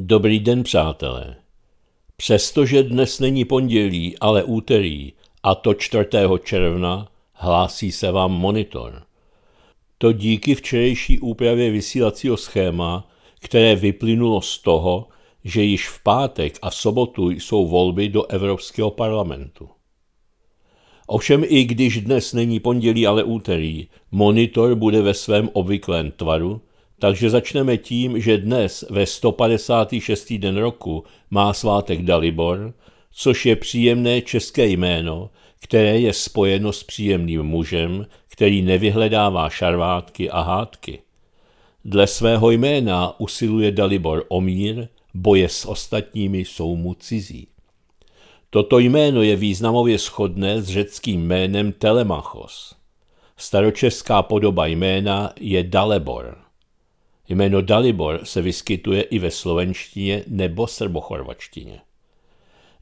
Dobrý den, přátelé. Přestože dnes není pondělí, ale úterý, a to 4. června, hlásí se vám monitor. To díky včerejší úpravě vysílacího schéma, které vyplynulo z toho, že již v pátek a sobotu jsou volby do Evropského parlamentu. Ovšem i když dnes není pondělí, ale úterý, monitor bude ve svém obvyklém tvaru, takže začneme tím, že dnes ve 156. den roku má svátek Dalibor, což je příjemné české jméno, které je spojeno s příjemným mužem, který nevyhledává šarvátky a hádky. Dle svého jména usiluje Dalibor o mír, boje s ostatními jsou mu cizí. Toto jméno je významově shodné s řeckým jménem Telemachos. Staročeská podoba jména je Dalebor. Jméno Dalibor se vyskytuje i ve slovenštině nebo srbochorvačtině.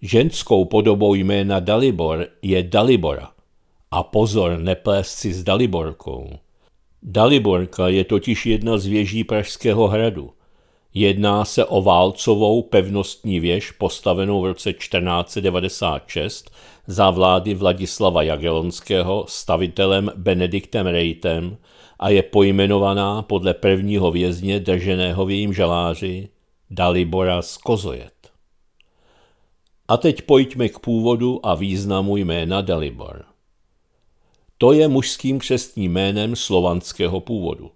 Ženskou podobou jména Dalibor je Dalibora. A pozor, neplést si s Daliborkou. Daliborka je totiž jedna z věží Pražského hradu. Jedná se o válcovou pevnostní věž postavenou v roce 1496 za vlády Vladislava Jagelonského stavitelem Benediktem Rejtem – a je pojmenovaná podle prvního vězně drženého v jejím žaláři Dalibora z Kozojet. A teď pojďme k původu a významu jména Dalibor. To je mužským křestním jménem slovanského původu.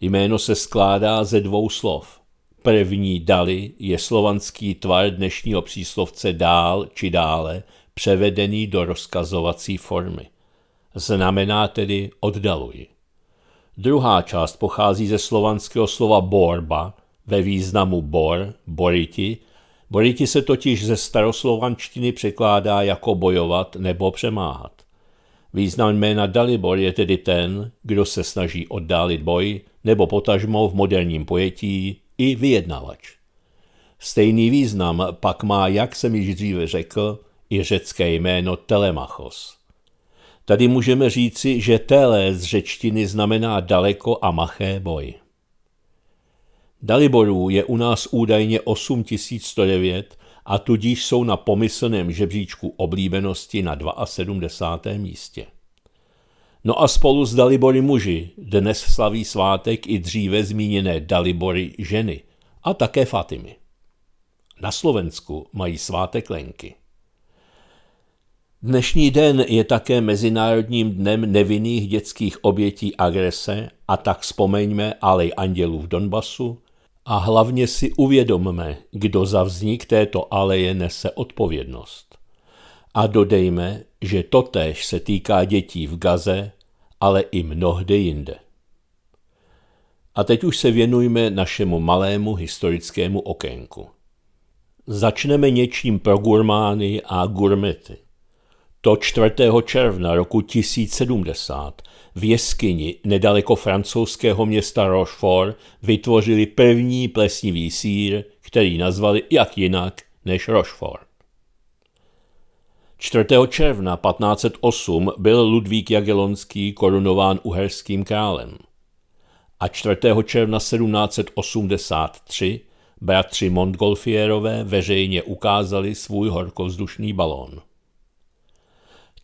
Jméno se skládá ze dvou slov. První dali je slovanský tvar dnešního příslovce dál či dále, převedený do rozkazovací formy. Znamená tedy oddaluji. Druhá část pochází ze slovanského slova borba ve významu bor, boriti. Boriti se totiž ze staroslovančtiny překládá jako bojovat nebo přemáhat. Význam jména Dalibor je tedy ten, kdo se snaží oddálit boj nebo potažmo v moderním pojetí i vyjednavač. Stejný význam pak má, jak jsem již dříve řekl, i řecké jméno Telemachos. Tady můžeme říci, že télé z řečtiny znamená daleko a maché boj. Daliborů je u nás údajně 8109 a tudíž jsou na pomyslném žebříčku oblíbenosti na 72. místě. No a spolu s Dalibory muži dnes slaví svátek i dříve zmíněné Dalibory ženy a také Fatimy. Na Slovensku mají svátek Lenky. Dnešní den je také Mezinárodním dnem nevinných dětských obětí agrese a tak vzpomeňme Alej andělů v Donbasu a hlavně si uvědomme, kdo za vznik této aleje nese odpovědnost. A dodejme, že totéž se týká dětí v Gaze, ale i mnohde jinde. A teď už se věnujme našemu malému historickému okénku. Začneme něčím pro gurmány a gurmety. To 4. června roku 1070 v jeskyni nedaleko francouzského města Rochefort vytvořili první plesnivý sír, který nazvali jak jinak než Rochefort. 4. června 1508 byl Ludvík Jagelonský korunován uherským králem a 4. června 1783 bratři Montgolfierové veřejně ukázali svůj horkovzdušný balón.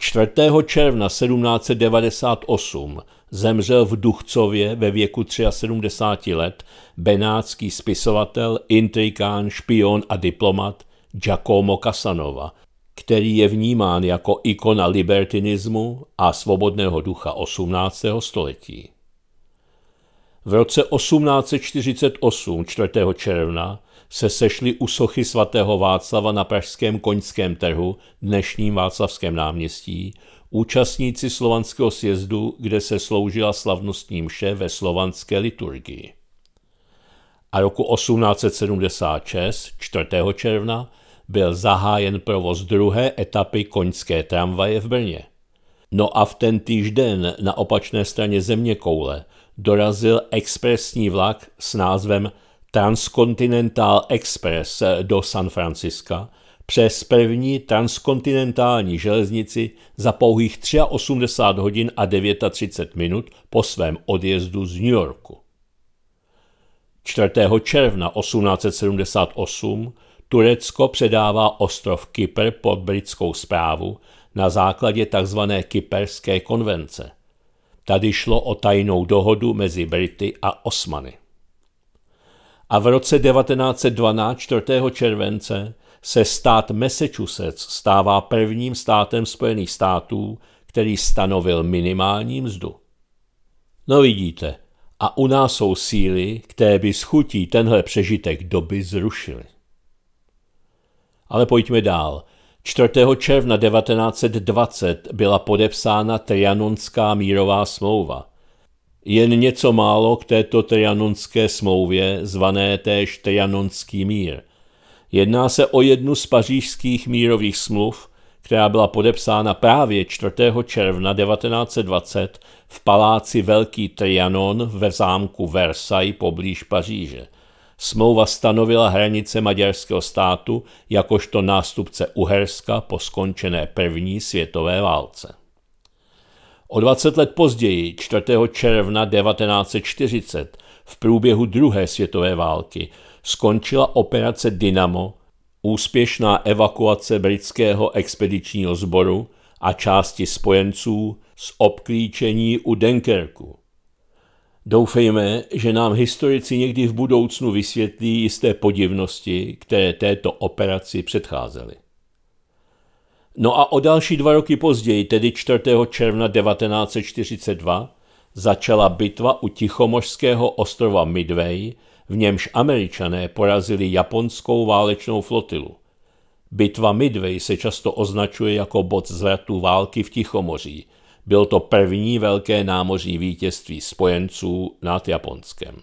4. června 1798 zemřel v Duchcově ve věku 73 let benátský spisovatel, intrikán, špion a diplomat Giacomo Casanova, který je vnímán jako ikona libertinismu a svobodného ducha 18. století. V roce 1848, 4. června, se sešli u sochy svatého Václava na pražském koňském trhu, dnešním Václavském náměstí, účastníci slovanského sjezdu, kde se sloužila slavnostní mše ve slovanské liturgii. A roku 1876, 4. června, byl zahájen provoz druhé etapy koňské tramvaje v Brně. No a v ten týžden na opačné straně země koule dorazil expresní vlak s názvem Transcontinental Express do San Francisca přes první transkontinentální železnici za pouhých 83 hodin a 39 minut po svém odjezdu z New Yorku. 4. června 1878 Turecko předává ostrov Kypr pod britskou zprávu na základě tzv. Kyperské konvence. Tady šlo o tajnou dohodu mezi Brity a Osmany a v roce 1912 4. července se stát Massachusetts stává prvním státem Spojených států, který stanovil minimální mzdu. No vidíte, a u nás jsou síly, které by schutí tenhle přežitek doby zrušily. Ale pojďme dál. 4. června 1920 byla podepsána Trianonská mírová smlouva – jen něco málo k této trianonské smlouvě, zvané též trianonský mír. Jedná se o jednu z pařížských mírových smluv, která byla podepsána právě 4. června 1920 v paláci Velký Trianon ve zámku Versailles poblíž Paříže. Smlouva stanovila hranice maďarského státu jakožto nástupce Uherska po skončené první světové válce. O 20 let později, 4. června 1940, v průběhu druhé světové války, skončila operace Dynamo, úspěšná evakuace britského expedičního sboru a části spojenců z obklíčení u Denkerku. Doufejme, že nám historici někdy v budoucnu vysvětlí jisté podivnosti, které této operaci předcházely. No a o další dva roky později, tedy 4. června 1942, začala bitva u Tichomořského ostrova Midway, v němž američané porazili japonskou válečnou flotilu. Bitva Midway se často označuje jako bod zvratu války v Tichomoří. Byl to první velké námořní vítězství spojenců nad Japonskem.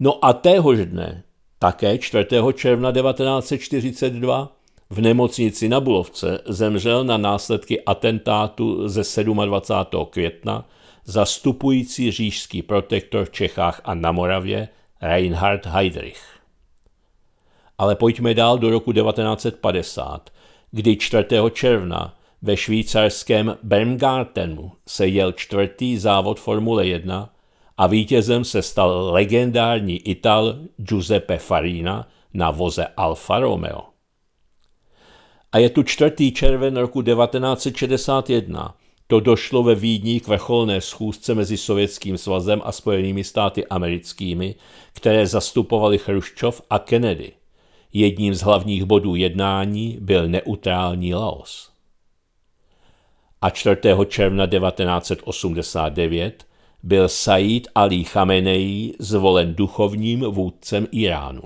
No a téhož dne, také 4. června 1942, v nemocnici na Bulovce zemřel na následky atentátu ze 27. května zastupující řížský protektor v Čechách a na Moravě Reinhard Heydrich. Ale pojďme dál do roku 1950, kdy 4. června ve švýcarském Bermgartenu se jel čtvrtý závod Formule 1 a vítězem se stal legendární Ital Giuseppe Farina na voze Alfa Romeo. A je tu 4. červen roku 1961. To došlo ve Vídni k vrcholné schůzce mezi Sovětským svazem a Spojenými státy americkými, které zastupovali Chruščov a Kennedy. Jedním z hlavních bodů jednání byl neutrální Laos. A 4. června 1989 byl Said Ali Chamenei zvolen duchovním vůdcem Iránu.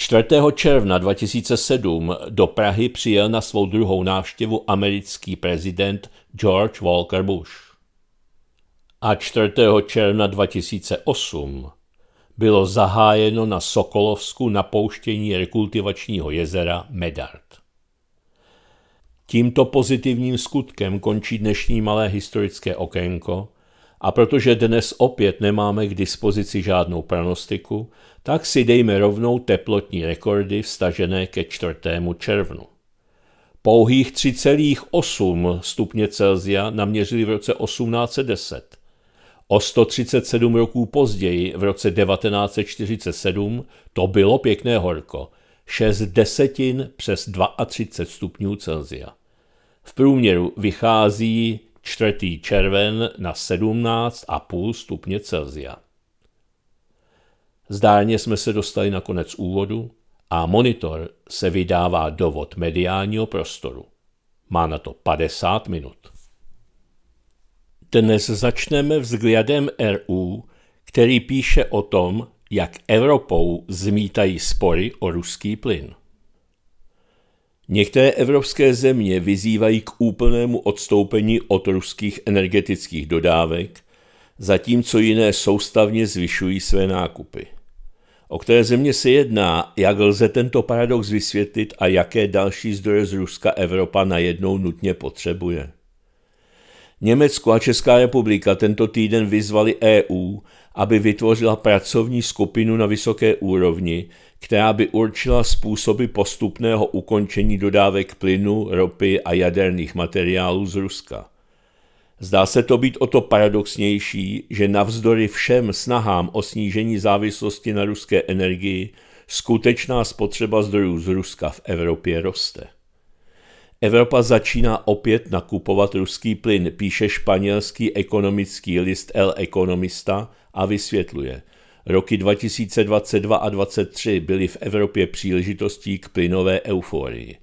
4. června 2007 do Prahy přijel na svou druhou návštěvu americký prezident George Walker Bush. A 4. června 2008 bylo zahájeno na Sokolovsku napouštění rekultivačního jezera Medard. Tímto pozitivním skutkem končí dnešní malé historické okénko a protože dnes opět nemáme k dispozici žádnou pranostiku, tak si dejme rovnou teplotní rekordy vstažené ke 4. červnu. Pouhých 3,8 stupně Celzia naměřili v roce 1810. O 137 roků později, v roce 1947, to bylo pěkné horko, 6 desetin přes 32 stupňů Celzia. V průměru vychází 4. červen na 17,5 stupně Celzia. Zdárně jsme se dostali na konec úvodu a monitor se vydává dovod mediálního prostoru. Má na to 50 minut. Dnes začneme vzhledem RU, který píše o tom, jak Evropou zmítají spory o ruský plyn. Některé evropské země vyzývají k úplnému odstoupení od ruských energetických dodávek, zatímco jiné soustavně zvyšují své nákupy. O které země se jedná, jak lze tento paradox vysvětlit a jaké další zdroje z Ruska Evropa najednou nutně potřebuje? Německo a Česká republika tento týden vyzvali EU, aby vytvořila pracovní skupinu na vysoké úrovni, která by určila způsoby postupného ukončení dodávek plynu, ropy a jaderných materiálů z Ruska. Zdá se to být o to paradoxnější, že navzdory všem snahám o snížení závislosti na ruské energii skutečná spotřeba zdrojů z Ruska v Evropě roste. Evropa začíná opět nakupovat ruský plyn, píše španělský ekonomický list El Economista a vysvětluje. Roky 2022 a 2023 byly v Evropě příležitostí k plynové euforii.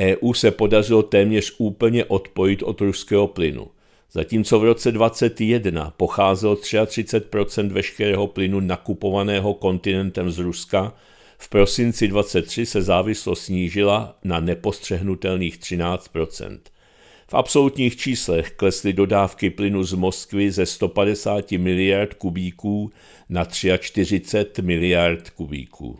EU se podařilo téměř úplně odpojit od ruského plynu zatímco v roce 2021 pocházelo 33 veškerého plynu nakupovaného kontinentem z Ruska, v prosinci 23 se závislost snížila na nepostřehnutelných 13 V absolutních číslech klesly dodávky plynu z Moskvy ze 150 miliard kubíků na 43 miliard kubíků.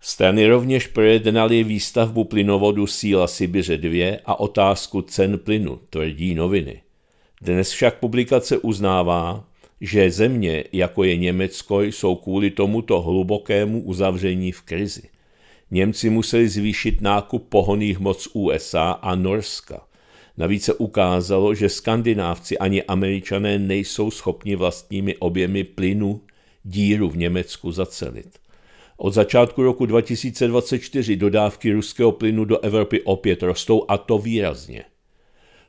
Strany rovněž projednaly výstavbu plynovodu Síla Sibiře 2 a otázku cen plynu, tvrdí noviny. Dnes však publikace uznává, že země, jako je Německo, jsou kvůli tomuto hlubokému uzavření v krizi. Němci museli zvýšit nákup pohoných moc USA a Norska. Navíc se ukázalo, že skandinávci ani američané nejsou schopni vlastními objemy plynu díru v Německu zacelit. Od začátku roku 2024 dodávky ruského plynu do Evropy opět rostou a to výrazně –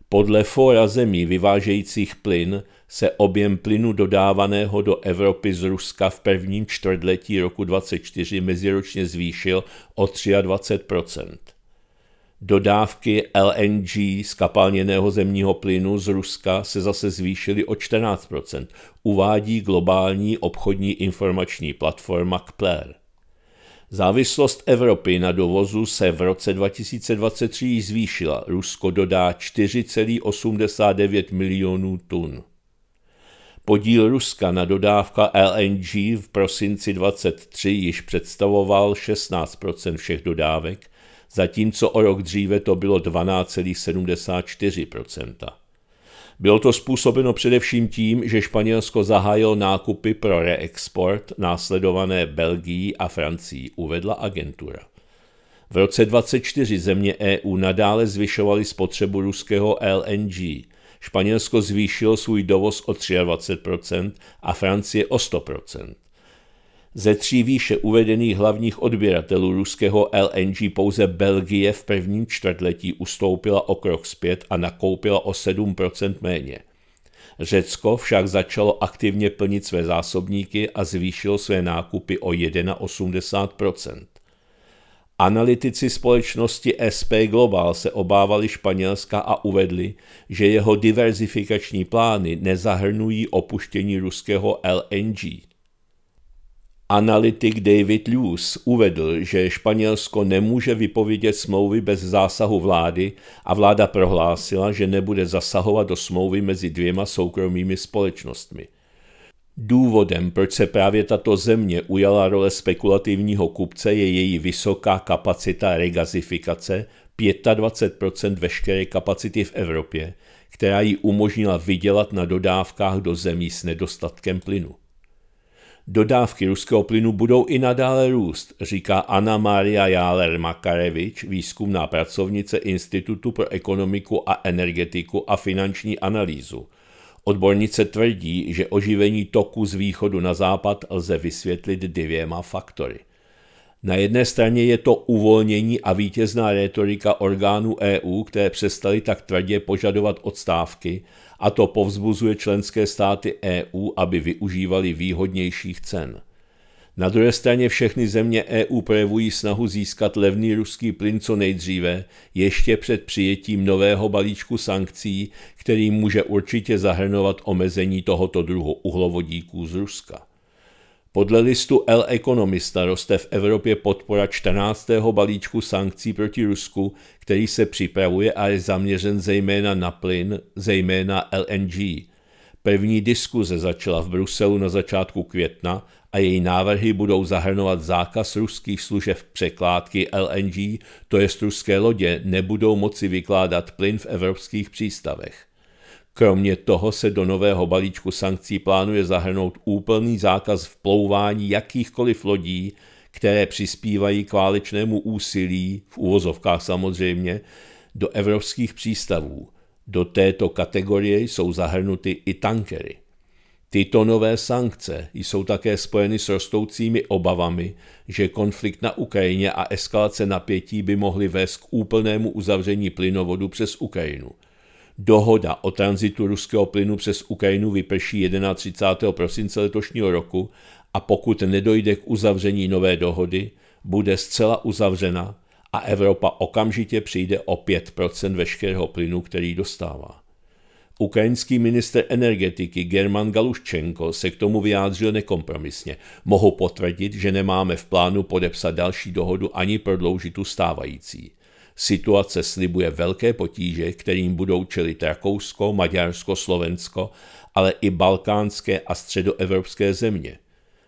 podle fóra zemí vyvážejících plyn se objem plynu dodávaného do Evropy z Ruska v prvním čtvrtletí roku 2024 meziročně zvýšil o 23 Dodávky LNG z kapalněného zemního plynu z Ruska se zase zvýšily o 14 uvádí globální obchodní informační platforma Kpler. Závislost Evropy na dovozu se v roce 2023 zvýšila. Rusko dodá 4,89 milionů tun. Podíl Ruska na dodávka LNG v prosinci 2023 již představoval 16 všech dodávek, zatímco o rok dříve to bylo 12,74 bylo to způsobeno především tím, že Španělsko zahájilo nákupy pro reexport, následované Belgií a Francií, uvedla agentura. V roce 24 země EU nadále zvyšovaly spotřebu ruského LNG. Španělsko zvýšilo svůj dovoz o 23% a Francie o 100%. Ze tří výše uvedených hlavních odběratelů ruského LNG pouze Belgie v prvním čtvrtletí ustoupila o krok zpět a nakoupila o 7% méně. Řecko však začalo aktivně plnit své zásobníky a zvýšilo své nákupy o 81%. Analytici společnosti SP Global se obávali Španělska a uvedli, že jeho diverzifikační plány nezahrnují opuštění ruského LNG. Analytik David Lewis uvedl, že Španělsko nemůže vypovědět smlouvy bez zásahu vlády a vláda prohlásila, že nebude zasahovat do smlouvy mezi dvěma soukromými společnostmi. Důvodem, proč se právě tato země ujala role spekulativního kupce, je její vysoká kapacita regazifikace, 25 veškeré kapacity v Evropě, která ji umožnila vydělat na dodávkách do zemí s nedostatkem plynu. Dodávky ruského plynu budou i nadále růst, říká Anna Maria Jáler Makarevič, výzkumná pracovnice Institutu pro ekonomiku a energetiku a finanční analýzu. Odbornice tvrdí, že oživení toku z východu na západ lze vysvětlit dvěma faktory. Na jedné straně je to uvolnění a vítězná rétorika orgánů EU, které přestaly tak tvrdě požadovat odstávky a to povzbuzuje členské státy EU, aby využívali výhodnějších cen. Na druhé straně všechny země EU projevují snahu získat levný ruský plyn co nejdříve, ještě před přijetím nového balíčku sankcí, který může určitě zahrnovat omezení tohoto druhu uhlovodíků z Ruska. Podle listu El Economista roste v Evropě podpora 14. balíčku sankcí proti Rusku, který se připravuje a je zaměřen zejména na plyn, zejména LNG. První diskuze začala v Bruselu na začátku května a její návrhy budou zahrnovat zákaz ruských služeb překládky LNG, to jest ruské lodě nebudou moci vykládat plyn v evropských přístavech. Kromě toho se do nového balíčku sankcí plánuje zahrnout úplný zákaz vplouvání jakýchkoliv lodí, které přispívají k válečnému úsilí, v úvozovkách samozřejmě, do evropských přístavů. Do této kategorie jsou zahrnuty i tankery. Tyto nové sankce jsou také spojeny s rostoucími obavami, že konflikt na Ukrajině a eskalace napětí by mohly vést k úplnému uzavření plynovodu přes Ukrajinu – Dohoda o tranzitu ruského plynu přes Ukrajinu vyprší 31. prosince letošního roku a pokud nedojde k uzavření nové dohody, bude zcela uzavřena a Evropa okamžitě přijde o 5 veškerého plynu, který dostává. Ukrajinský minister energetiky German Galuščenko se k tomu vyjádřil nekompromisně. Mohu potvrdit, že nemáme v plánu podepsat další dohodu ani prodloužit tu stávající. Situace slibuje velké potíže, kterým budou čelit Rakousko, Maďarsko, Slovensko, ale i balkánské a středoevropské země.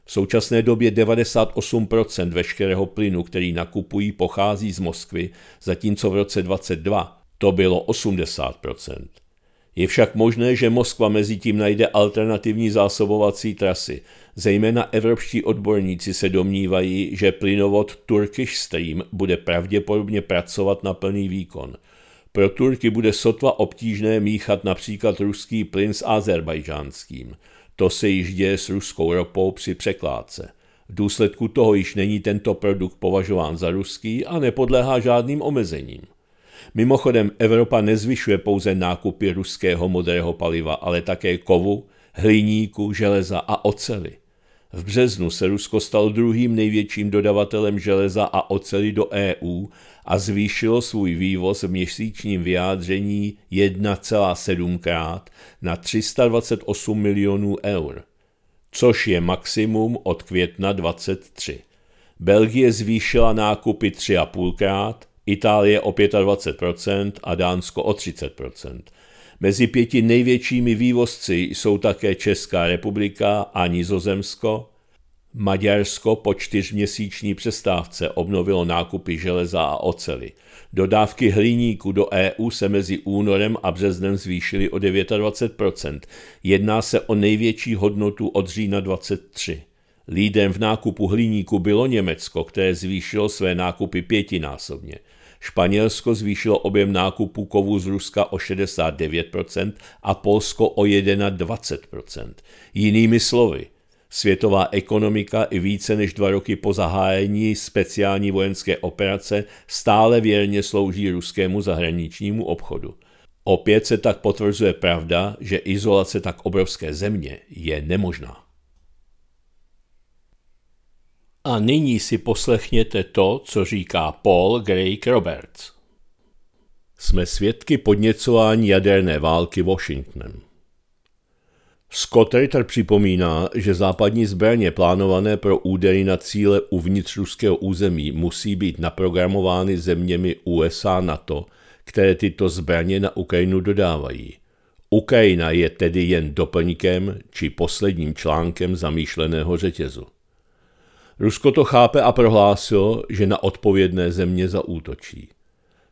V současné době 98% veškerého plynu, který nakupují, pochází z Moskvy, zatímco v roce 22 to bylo 80%. Je však možné, že Moskva mezi tím najde alternativní zásobovací trasy, Zejména evropští odborníci se domnívají, že plynovod Turkish Stream bude pravděpodobně pracovat na plný výkon. Pro Turky bude sotva obtížné míchat například ruský plyn s azerbajžánským. To se již děje s ruskou ropou při překládce. V důsledku toho již není tento produkt považován za ruský a nepodléhá žádným omezením. Mimochodem, Evropa nezvyšuje pouze nákupy ruského modrého paliva, ale také kovu, hliníku, železa a ocely. V březnu se Rusko stalo druhým největším dodavatelem železa a oceli do EU a zvýšilo svůj vývoz v měsíčním vyjádření 1,7 krát na 328 milionů eur, což je maximum od května 23. Belgie zvýšila nákupy 3,5 krát, Itálie o 25% a Dánsko o 30%. Mezi pěti největšími vývozci jsou také Česká republika a Nizozemsko. Maďarsko po čtyřměsíční přestávce obnovilo nákupy železa a ocely. Dodávky hliníku do EU se mezi únorem a březnem zvýšily o 29%. Jedná se o největší hodnotu od října 23. Lídem v nákupu hliníku bylo Německo, které zvýšilo své nákupy pětinásobně – Španělsko zvýšilo objem nákupu kovů z Ruska o 69% a Polsko o 21%. Jinými slovy, Světová ekonomika i více než dva roky po zahájení speciální vojenské operace stále věrně slouží ruskému zahraničnímu obchodu. Opět se tak potvrzuje pravda, že izolace tak obrovské země je nemožná. A nyní si poslechněte to, co říká Paul Greg Roberts. Jsme svědky podněcování jaderné války Washingtonem. Scott Ritter připomíná, že západní zbraně plánované pro údery na cíle uvnitř ruského území musí být naprogramovány zeměmi USA na to, které tyto zbraně na Ukrajinu dodávají. Ukrajina je tedy jen doplníkem či posledním článkem zamýšleného řetězu. Rusko to chápe a prohlásilo, že na odpovědné země zaútočí.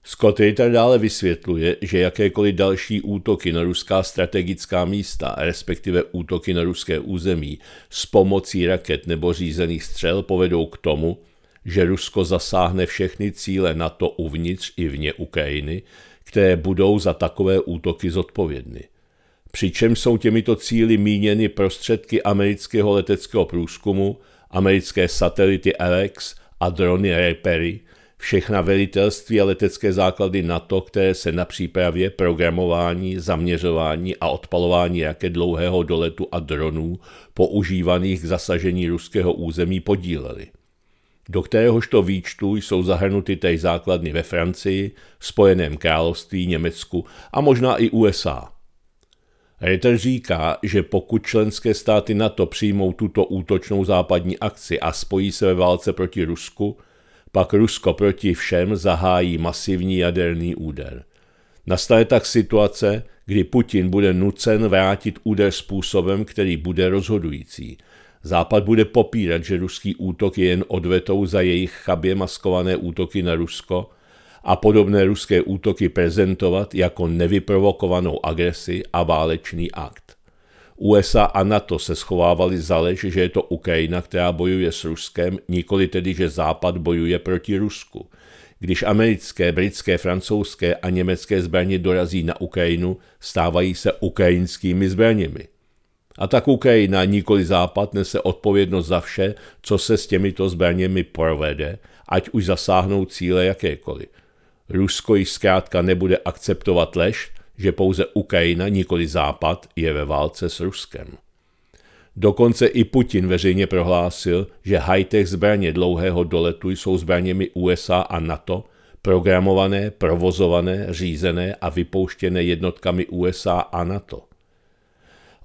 Scotty Ritter dále vysvětluje, že jakékoliv další útoky na ruská strategická místa, respektive útoky na ruské území s pomocí raket nebo řízených střel povedou k tomu, že Rusko zasáhne všechny cíle NATO uvnitř i vně Ukrajiny, které budou za takové útoky zodpovědny. Přičem jsou těmito cíly míněny prostředky amerického leteckého průzkumu, americké satelity Alex a drony Repery, všechna velitelství a letecké základy NATO, které se na přípravě, programování, zaměřování a odpalování jaké dlouhého doletu a dronů používaných k zasažení ruského území podílely. Do to výčtu jsou zahrnuty též základny ve Francii, Spojeném království, Německu a možná i USA – Reuters říká, že pokud členské státy NATO přijmou tuto útočnou západní akci a spojí se ve válce proti Rusku, pak Rusko proti všem zahájí masivní jaderný úder. Nastane tak situace, kdy Putin bude nucen vrátit úder způsobem, který bude rozhodující. Západ bude popírat, že ruský útok je jen odvetou za jejich chabě maskované útoky na Rusko a podobné ruské útoky prezentovat jako nevyprovokovanou agresi a válečný akt. USA a NATO se schovávali za lež, že je to Ukrajina, která bojuje s Ruskem, nikoli tedy, že Západ bojuje proti Rusku. Když americké, britské, francouzské a německé zbraně dorazí na Ukrajinu, stávají se ukrajinskými zbraněmi. A tak Ukrajina, nikoli Západ, nese odpovědnost za vše, co se s těmito zbraněmi provede, ať už zasáhnou cíle jakékoliv. Rusko již zkrátka nebude akceptovat lež, že pouze Ukrajina, nikoli Západ, je ve válce s Ruskem. Dokonce i Putin veřejně prohlásil, že high-tech zbraně dlouhého doletu jsou zbraněmi USA a NATO, programované, provozované, řízené a vypouštěné jednotkami USA a NATO.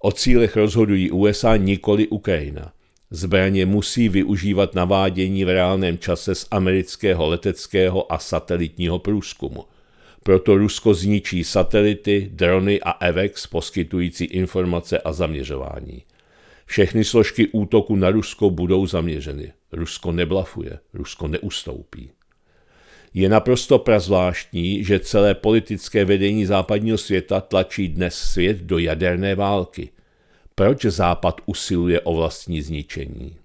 O cílech rozhodují USA, nikoli Ukrajina. Zbraně musí využívat navádění v reálném čase z amerického leteckého a satelitního průzkumu. Proto Rusko zničí satelity, drony a EVEX poskytující informace a zaměřování. Všechny složky útoku na Rusko budou zaměřeny. Rusko neblafuje, Rusko neustoupí. Je naprosto prazvláštní, že celé politické vedení západního světa tlačí dnes svět do jaderné války – proč Západ usiluje o vlastní zničení.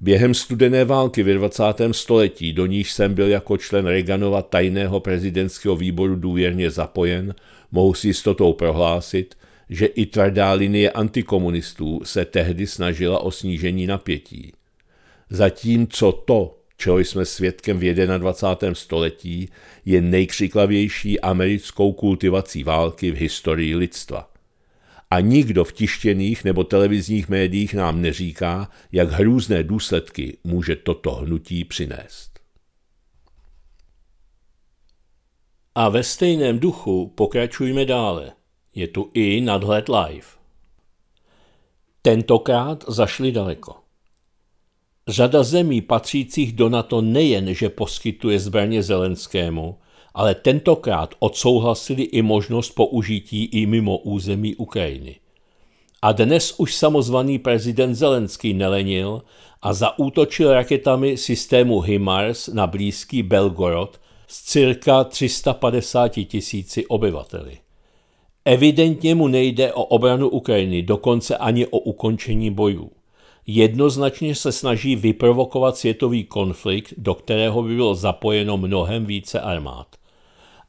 Během studené války ve 20. století, do níž jsem byl jako člen Reaganova tajného prezidentského výboru důvěrně zapojen, mohu s jistotou prohlásit, že i tvrdá linie antikomunistů se tehdy snažila o snížení napětí. Zatímco to, čeho jsme svědkem v 21. století, je nejkřiklavější americkou kultivací války v historii lidstva. A nikdo v tištěných nebo televizních médiích nám neříká, jak hrůzné důsledky může toto hnutí přinést. A ve stejném duchu pokračujme dále. Je tu i nadhled live. Tentokrát zašli daleko. Řada zemí patřících do NATO nejen, že poskytuje zbraně Zelenskému, ale tentokrát odsouhlasili i možnost použití i mimo území Ukrajiny. A dnes už samozvaný prezident Zelenský nelenil a zaútočil raketami systému HIMARS na blízký Belgorod s cirka 350 tisíci obyvateli. Evidentně mu nejde o obranu Ukrajiny, dokonce ani o ukončení bojů. Jednoznačně se snaží vyprovokovat světový konflikt, do kterého by bylo zapojeno mnohem více armád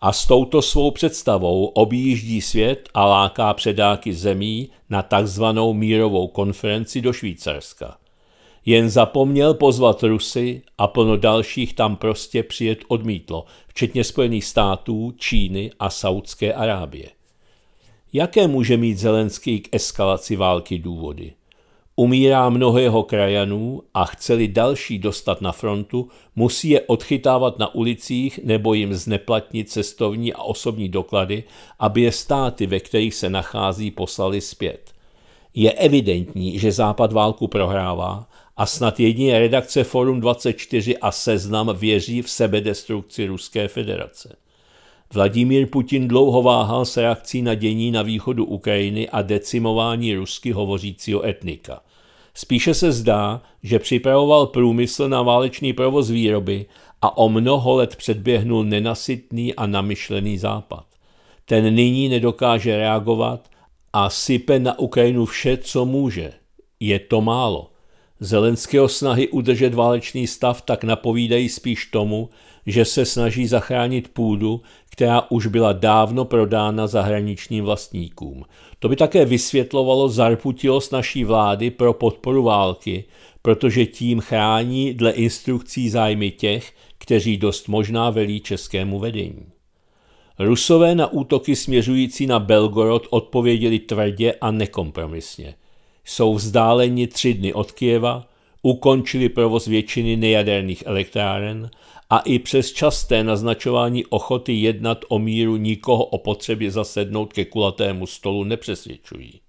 a s touto svou představou objíždí svět a láká předáky zemí na takzvanou mírovou konferenci do Švýcarska. Jen zapomněl pozvat Rusy a plno dalších tam prostě přijet odmítlo, včetně Spojených států, Číny a Saudské Arábie. Jaké může mít Zelenský k eskalaci války důvody? Umírá mnoho jeho krajanů a chceli další dostat na frontu, musí je odchytávat na ulicích nebo jim zneplatnit cestovní a osobní doklady, aby je státy, ve kterých se nachází, poslali zpět. Je evidentní, že Západ válku prohrává a snad jedině redakce Forum 24 a Seznam věří v sebedestrukci Ruské federace. Vladimír Putin dlouho váhal s reakcí na dění na východu Ukrajiny a decimování rusky hovořícího etnika. Spíše se zdá, že připravoval průmysl na válečný provoz výroby a o mnoho let předběhnul nenasytný a namyšlený západ. Ten nyní nedokáže reagovat a sype na Ukrajinu vše, co může. Je to málo. Zelenského snahy udržet válečný stav tak napovídají spíš tomu, že se snaží zachránit půdu, která už byla dávno prodána zahraničním vlastníkům. To by také vysvětlovalo zarputilost naší vlády pro podporu války, protože tím chrání dle instrukcí zájmy těch, kteří dost možná velí českému vedení. Rusové na útoky směřující na Belgorod odpověděli tvrdě a nekompromisně. Jsou vzdáleni tři dny od Kyjeva ukončili provoz většiny nejaderných elektráren a i přes časté naznačování ochoty jednat o míru nikoho o potřebě zasednout ke kulatému stolu nepřesvědčují.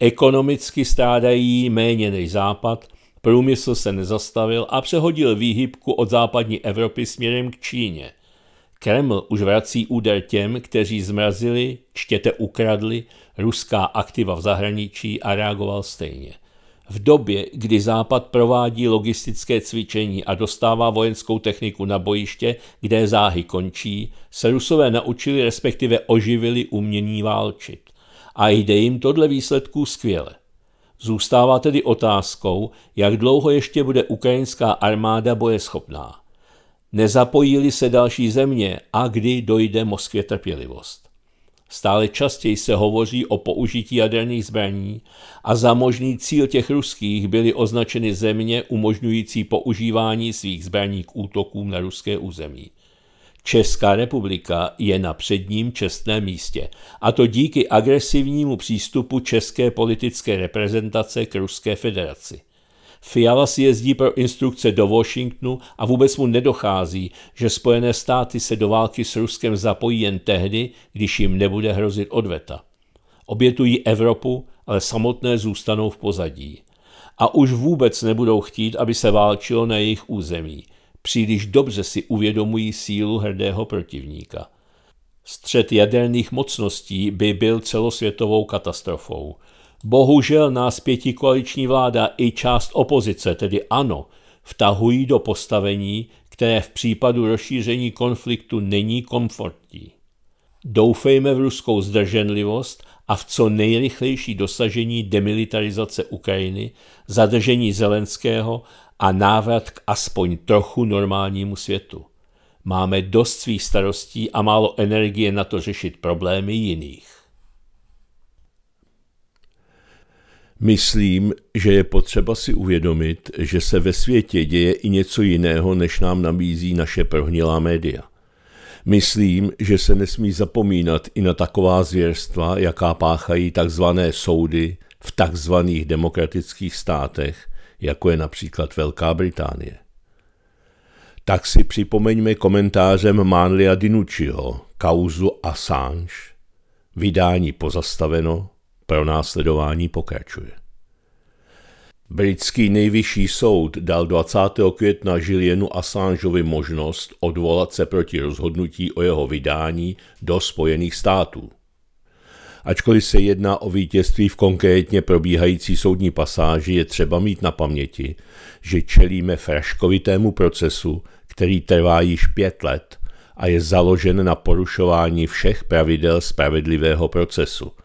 Ekonomicky strádají méně než západ, průmysl se nezastavil a přehodil výhybku od západní Evropy směrem k Číně. Kreml už vrací úder těm, kteří zmrazili, čtěte ukradli, ruská aktiva v zahraničí a reagoval stejně – v době, kdy Západ provádí logistické cvičení a dostává vojenskou techniku na bojiště, kde záhy končí, se Rusové naučili respektive oživili umění válčit. A jde jim tohle výsledků skvěle. Zůstává tedy otázkou, jak dlouho ještě bude ukrajinská armáda bojeschopná. Nezapojili se další země a kdy dojde Moskvě trpělivost. Stále častěji se hovoří o použití jaderných zbraní a za možný cíl těch ruských byly označeny země umožňující používání svých zbraní k útokům na ruské území. Česká republika je na předním čestném místě, a to díky agresivnímu přístupu české politické reprezentace k Ruské federaci. Fiala si jezdí pro instrukce do Washingtonu a vůbec mu nedochází, že Spojené státy se do války s Ruskem zapojí jen tehdy, když jim nebude hrozit odveta. Obětují Evropu, ale samotné zůstanou v pozadí. A už vůbec nebudou chtít, aby se válčilo na jejich území. Příliš dobře si uvědomují sílu hrdého protivníka. Střet jaderných mocností by byl celosvětovou katastrofou. Bohužel nás koaliční vláda i část opozice, tedy ANO, vtahují do postavení, které v případu rozšíření konfliktu není komfortní. Doufejme v ruskou zdrženlivost a v co nejrychlejší dosažení demilitarizace Ukrajiny, zadržení Zelenského a návrat k aspoň trochu normálnímu světu. Máme dost svých starostí a málo energie na to řešit problémy jiných. Myslím, že je potřeba si uvědomit, že se ve světě děje i něco jiného, než nám nabízí naše prohnilá média. Myslím, že se nesmí zapomínat i na taková zvěrstva, jaká páchají tzv. soudy v tzv. demokratických státech, jako je například Velká Británie. Tak si připomeňme komentářem Manlia Dinucciho kauzu Assange, vydání pozastaveno, pro následování pokračuje. Britský nejvyšší soud dal 20. května Žilienu Assangeovi možnost odvolat se proti rozhodnutí o jeho vydání do Spojených států. Ačkoliv se jedná o vítězství v konkrétně probíhající soudní pasáži, je třeba mít na paměti, že čelíme fraškovitému procesu, který trvá již pět let a je založen na porušování všech pravidel spravedlivého procesu –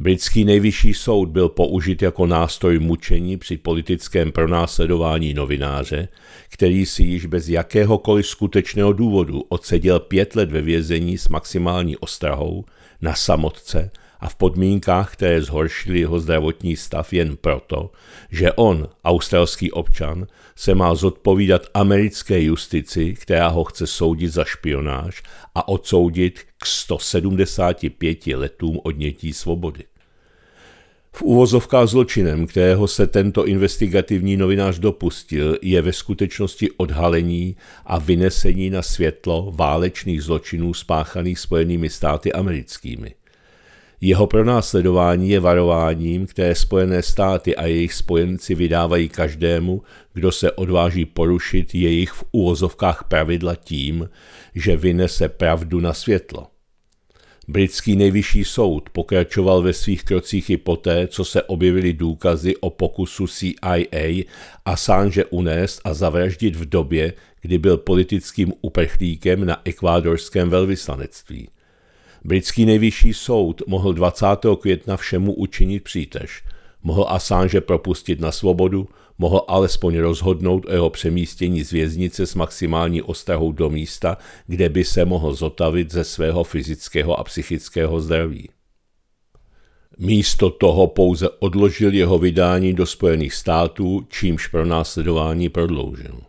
Britský nejvyšší soud byl použit jako nástroj mučení při politickém pronásledování novináře, který si již bez jakéhokoliv skutečného důvodu odseděl pět let ve vězení s maximální ostrahou, na samotce a v podmínkách, které zhoršily jeho zdravotní stav jen proto, že on, australský občan, se má zodpovídat americké justici, která ho chce soudit za špionáž a odsoudit k 175 letům odnětí svobody. V úvozovkách zločinem, kterého se tento investigativní novinář dopustil, je ve skutečnosti odhalení a vynesení na světlo válečných zločinů spáchaných Spojenými státy americkými – jeho pronásledování je varováním, které Spojené státy a jejich spojenci vydávají každému, kdo se odváží porušit jejich v uvozovkách pravidla tím, že vynese pravdu na světlo. Britský nejvyšší soud pokračoval ve svých krocích i poté, co se objevily důkazy o pokusu CIA Assange unést a zavraždit v době, kdy byl politickým uprchlíkem na ekvádorském velvyslanectví. Britský nejvyšší soud mohl 20. května všemu učinit přítež. Mohl Assange propustit na svobodu, mohl alespoň rozhodnout o jeho přemístění z věznice s maximální ostrahou do místa, kde by se mohl zotavit ze svého fyzického a psychického zdraví. Místo toho pouze odložil jeho vydání do Spojených států, čímž pro následování prodloužil.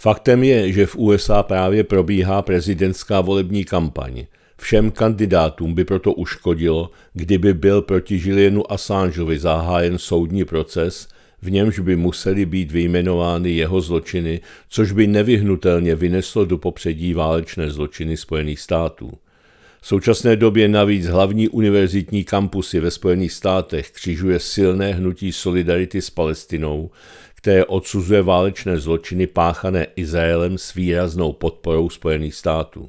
Faktem je, že v USA právě probíhá prezidentská volební kampaň – Všem kandidátům by proto uškodilo, kdyby byl proti Žilienu Assangeovi zahájen soudní proces, v němž by museli být vyjmenovány jeho zločiny, což by nevyhnutelně vyneslo do popředí válečné zločiny Spojených států. V současné době navíc hlavní univerzitní kampusy ve Spojených státech křižuje silné hnutí solidarity s Palestinou, které odsuzuje válečné zločiny páchané Izraelem s výraznou podporou Spojených států.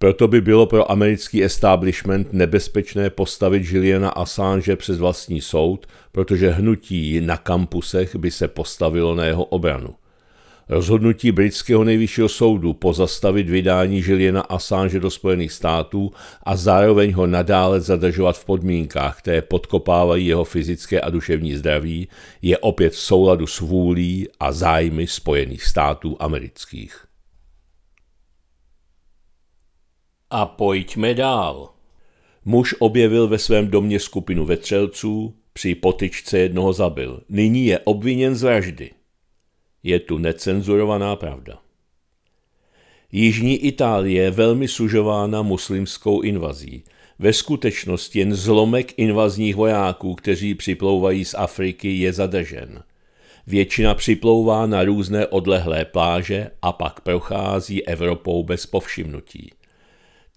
Proto by bylo pro americký establishment nebezpečné postavit Juliana Assange přes vlastní soud, protože hnutí na kampusech by se postavilo na jeho obranu. Rozhodnutí britského nejvyššího soudu pozastavit vydání Juliana Assange do Spojených států a zároveň ho nadále zadržovat v podmínkách, které podkopávají jeho fyzické a duševní zdraví, je opět v souladu s vůlí a zájmy Spojených států amerických. A pojďme dál. Muž objevil ve svém domě skupinu vetřelců, při potyčce jednoho zabil. Nyní je obviněn z vraždy. Je tu necenzurovaná pravda. Jižní Itálie je velmi sužována muslimskou invazí. Ve skutečnosti jen zlomek invazních vojáků, kteří připlouvají z Afriky, je zadržen. Většina připlouvá na různé odlehlé pláže a pak prochází Evropou bez povšimnutí.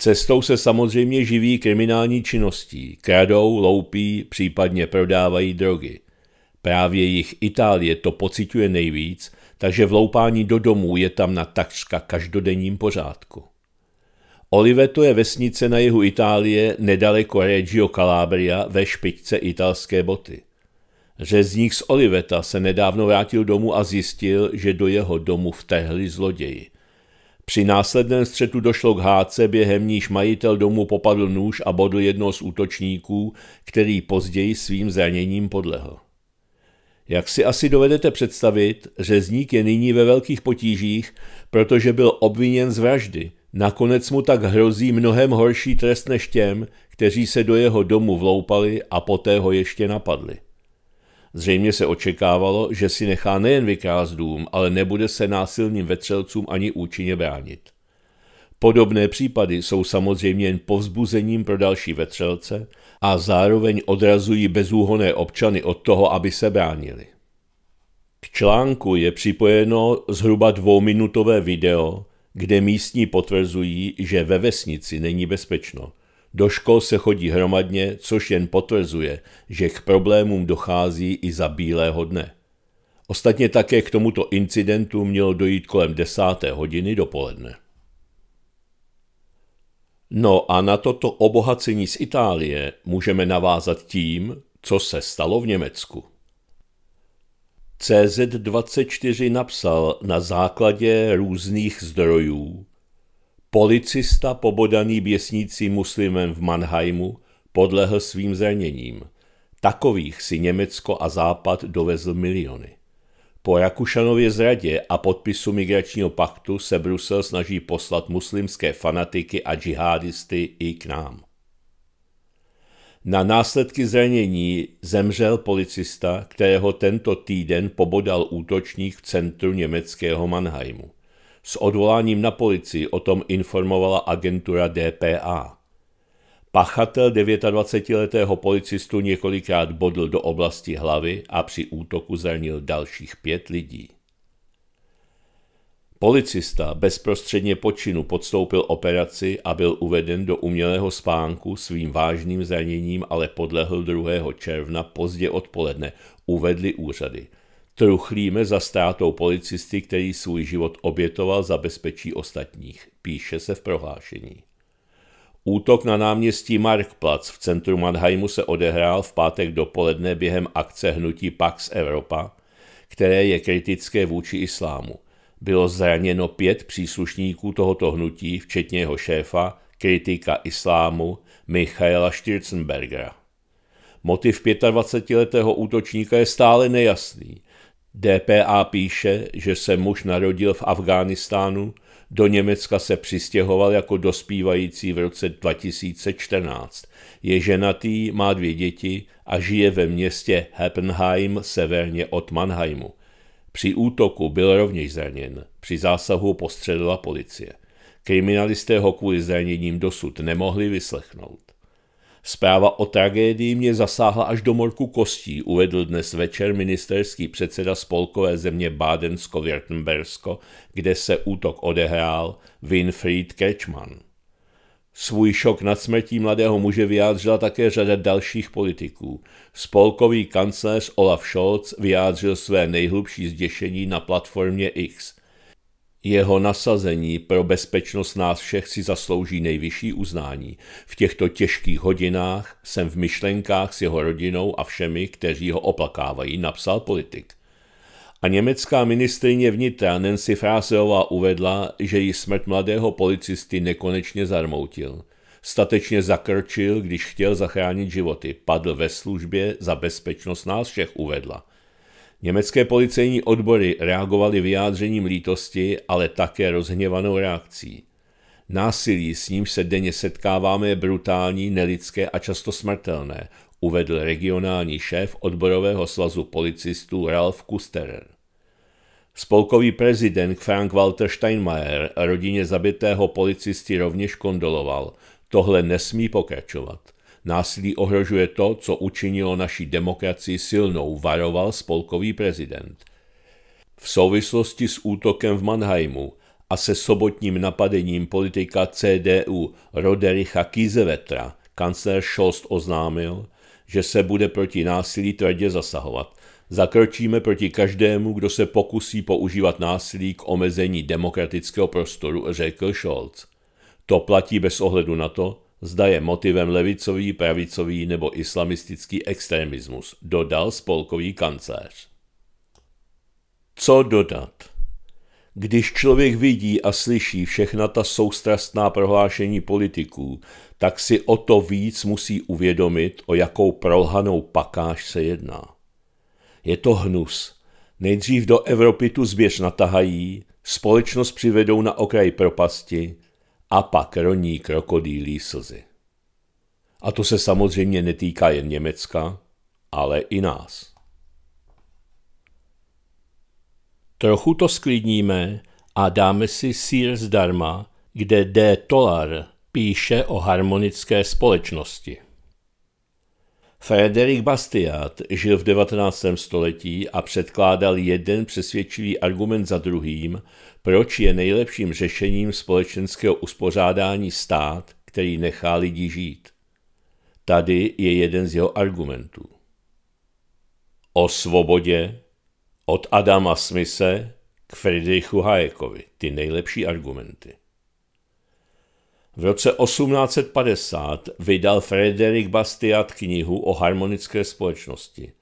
Cestou se samozřejmě živí kriminální činností, kradou, loupí, případně prodávají drogy. Právě jich Itálie to pociťuje nejvíc, takže vloupání do domů je tam na takřka každodenním pořádku. Oliveto je vesnice na jihu Itálie nedaleko Reggio Calabria ve špičce italské boty. Řezník z Oliveta se nedávno vrátil domů a zjistil, že do jeho domu vtehli zloději. Při následném střetu došlo k hádce, během níž majitel domu popadl nůž a bodl jedno z útočníků, který později svým zraněním podlehl. Jak si asi dovedete představit, řezník je nyní ve velkých potížích, protože byl obviněn z vraždy. Nakonec mu tak hrozí mnohem horší trest než těm, kteří se do jeho domu vloupali a poté ho ještě napadli. Zřejmě se očekávalo, že si nechá nejen vykrást dům, ale nebude se násilným vetřelcům ani účinně bránit. Podobné případy jsou samozřejmě jen povzbuzením pro další vetřelce a zároveň odrazují bezúhonné občany od toho, aby se bránili. K článku je připojeno zhruba dvouminutové video, kde místní potvrzují, že ve vesnici není bezpečno do škol se chodí hromadně, což jen potvrzuje, že k problémům dochází i za bílého dne. Ostatně také k tomuto incidentu mělo dojít kolem desáté hodiny dopoledne. No a na toto obohacení z Itálie můžeme navázat tím, co se stalo v Německu. CZ24 napsal na základě různých zdrojů, Policista pobodaný běsnícím muslimem v Mannheimu podlehl svým zraněním. Takových si Německo a Západ dovezl miliony. Po Rakušanově zradě a podpisu migračního paktu se Brusel snaží poslat muslimské fanatiky a džihadisty i k nám. Na následky zranění zemřel policista, kterého tento týden pobodal útočník v centru německého Mannheimu. S odvoláním na policii o tom informovala agentura DPA. Pachatel 29-letého policistu několikrát bodl do oblasti hlavy a při útoku zranil dalších pět lidí. Policista bezprostředně po činu podstoupil operaci a byl uveden do umělého spánku svým vážným zraněním, ale podlehl 2. června pozdě odpoledne, uvedli úřady – Truchlíme za ztrátou policisty, který svůj život obětoval za bezpečí ostatních, píše se v prohlášení. Útok na náměstí Markplatz v centru Mannheimu se odehrál v pátek dopoledne během akce hnutí Pax Europa, které je kritické vůči islámu. Bylo zraněno pět příslušníků tohoto hnutí, včetně jeho šéfa, kritika islámu Michaela Stürzenbergera. Motiv 25-letého útočníka je stále nejasný. DPA píše, že se muž narodil v Afghánistánu, do Německa se přistěhoval jako dospívající v roce 2014. Je ženatý, má dvě děti a žije ve městě Heppenheim severně od Mannheimu. Při útoku byl rovněž zraněn. Při zásahu postředila policie. Kriminalisté ho kvůli zraněním dosud nemohli vyslechnout. Zpráva o tragédii mě zasáhla až do morku kostí, uvedl dnes večer ministerský předseda spolkové země Bádensko-Württembersko, kde se útok odehrál Winfried Kretschmann. Svůj šok nad smrtí mladého muže vyjádřila také řada dalších politiků. Spolkový kancléř Olaf Scholz vyjádřil své nejhlubší zděšení na platformě X – jeho nasazení pro bezpečnost nás všech si zaslouží nejvyšší uznání. V těchto těžkých hodinách jsem v myšlenkách s jeho rodinou a všemi, kteří ho oplakávají, napsal politik. A německá ministrině vnitra Nancy Fraseová uvedla, že ji smrt mladého policisty nekonečně zarmoutil. Statečně zakrčil, když chtěl zachránit životy. Padl ve službě za bezpečnost nás všech uvedla. Německé policejní odbory reagovaly vyjádřením lítosti, ale také rozhněvanou reakcí. Násilí, s nímž se denně setkáváme, je brutální, nelidské a často smrtelné, uvedl regionální šéf odborového svazu policistů Ralf Kusterer. Spolkový prezident Frank-Walter Steinmeier rodině zabitého policisty rovněž kondoloval. Tohle nesmí pokračovat. Násilí ohrožuje to, co učinilo naší demokracii silnou, varoval spolkový prezident. V souvislosti s útokem v Mannheimu a se sobotním napadením politika CDU Rodericha Kizevetra, kancler Scholz oznámil, že se bude proti násilí tvrdě zasahovat. Zakročíme proti každému, kdo se pokusí používat násilí k omezení demokratického prostoru, řekl Scholz. To platí bez ohledu na to, zda je motivem levicový, pravicový nebo islamistický extremismus, dodal spolkový kancléř. Co dodat? Když člověk vidí a slyší všechna ta soustrastná prohlášení politiků, tak si o to víc musí uvědomit, o jakou prolhanou pakáž se jedná. Je to hnus. Nejdřív do Evropy tu zběž natahají, společnost přivedou na okraj propasti, a pak roní krokodýlí slzy. A to se samozřejmě netýká jen Německa, ale i nás. Trochu to sklidníme a dáme si sír zdarma, kde D. Tolar píše o harmonické společnosti. Frederik Bastiat žil v 19. století a předkládal jeden přesvědčivý argument za druhým, proč je nejlepším řešením společenského uspořádání stát, který nechá lidi žít. Tady je jeden z jeho argumentů. O svobodě od Adama Smise k Friedrichu Hayekovi, ty nejlepší argumenty. V roce 1850 vydal Frederik Bastiat knihu o harmonické společnosti –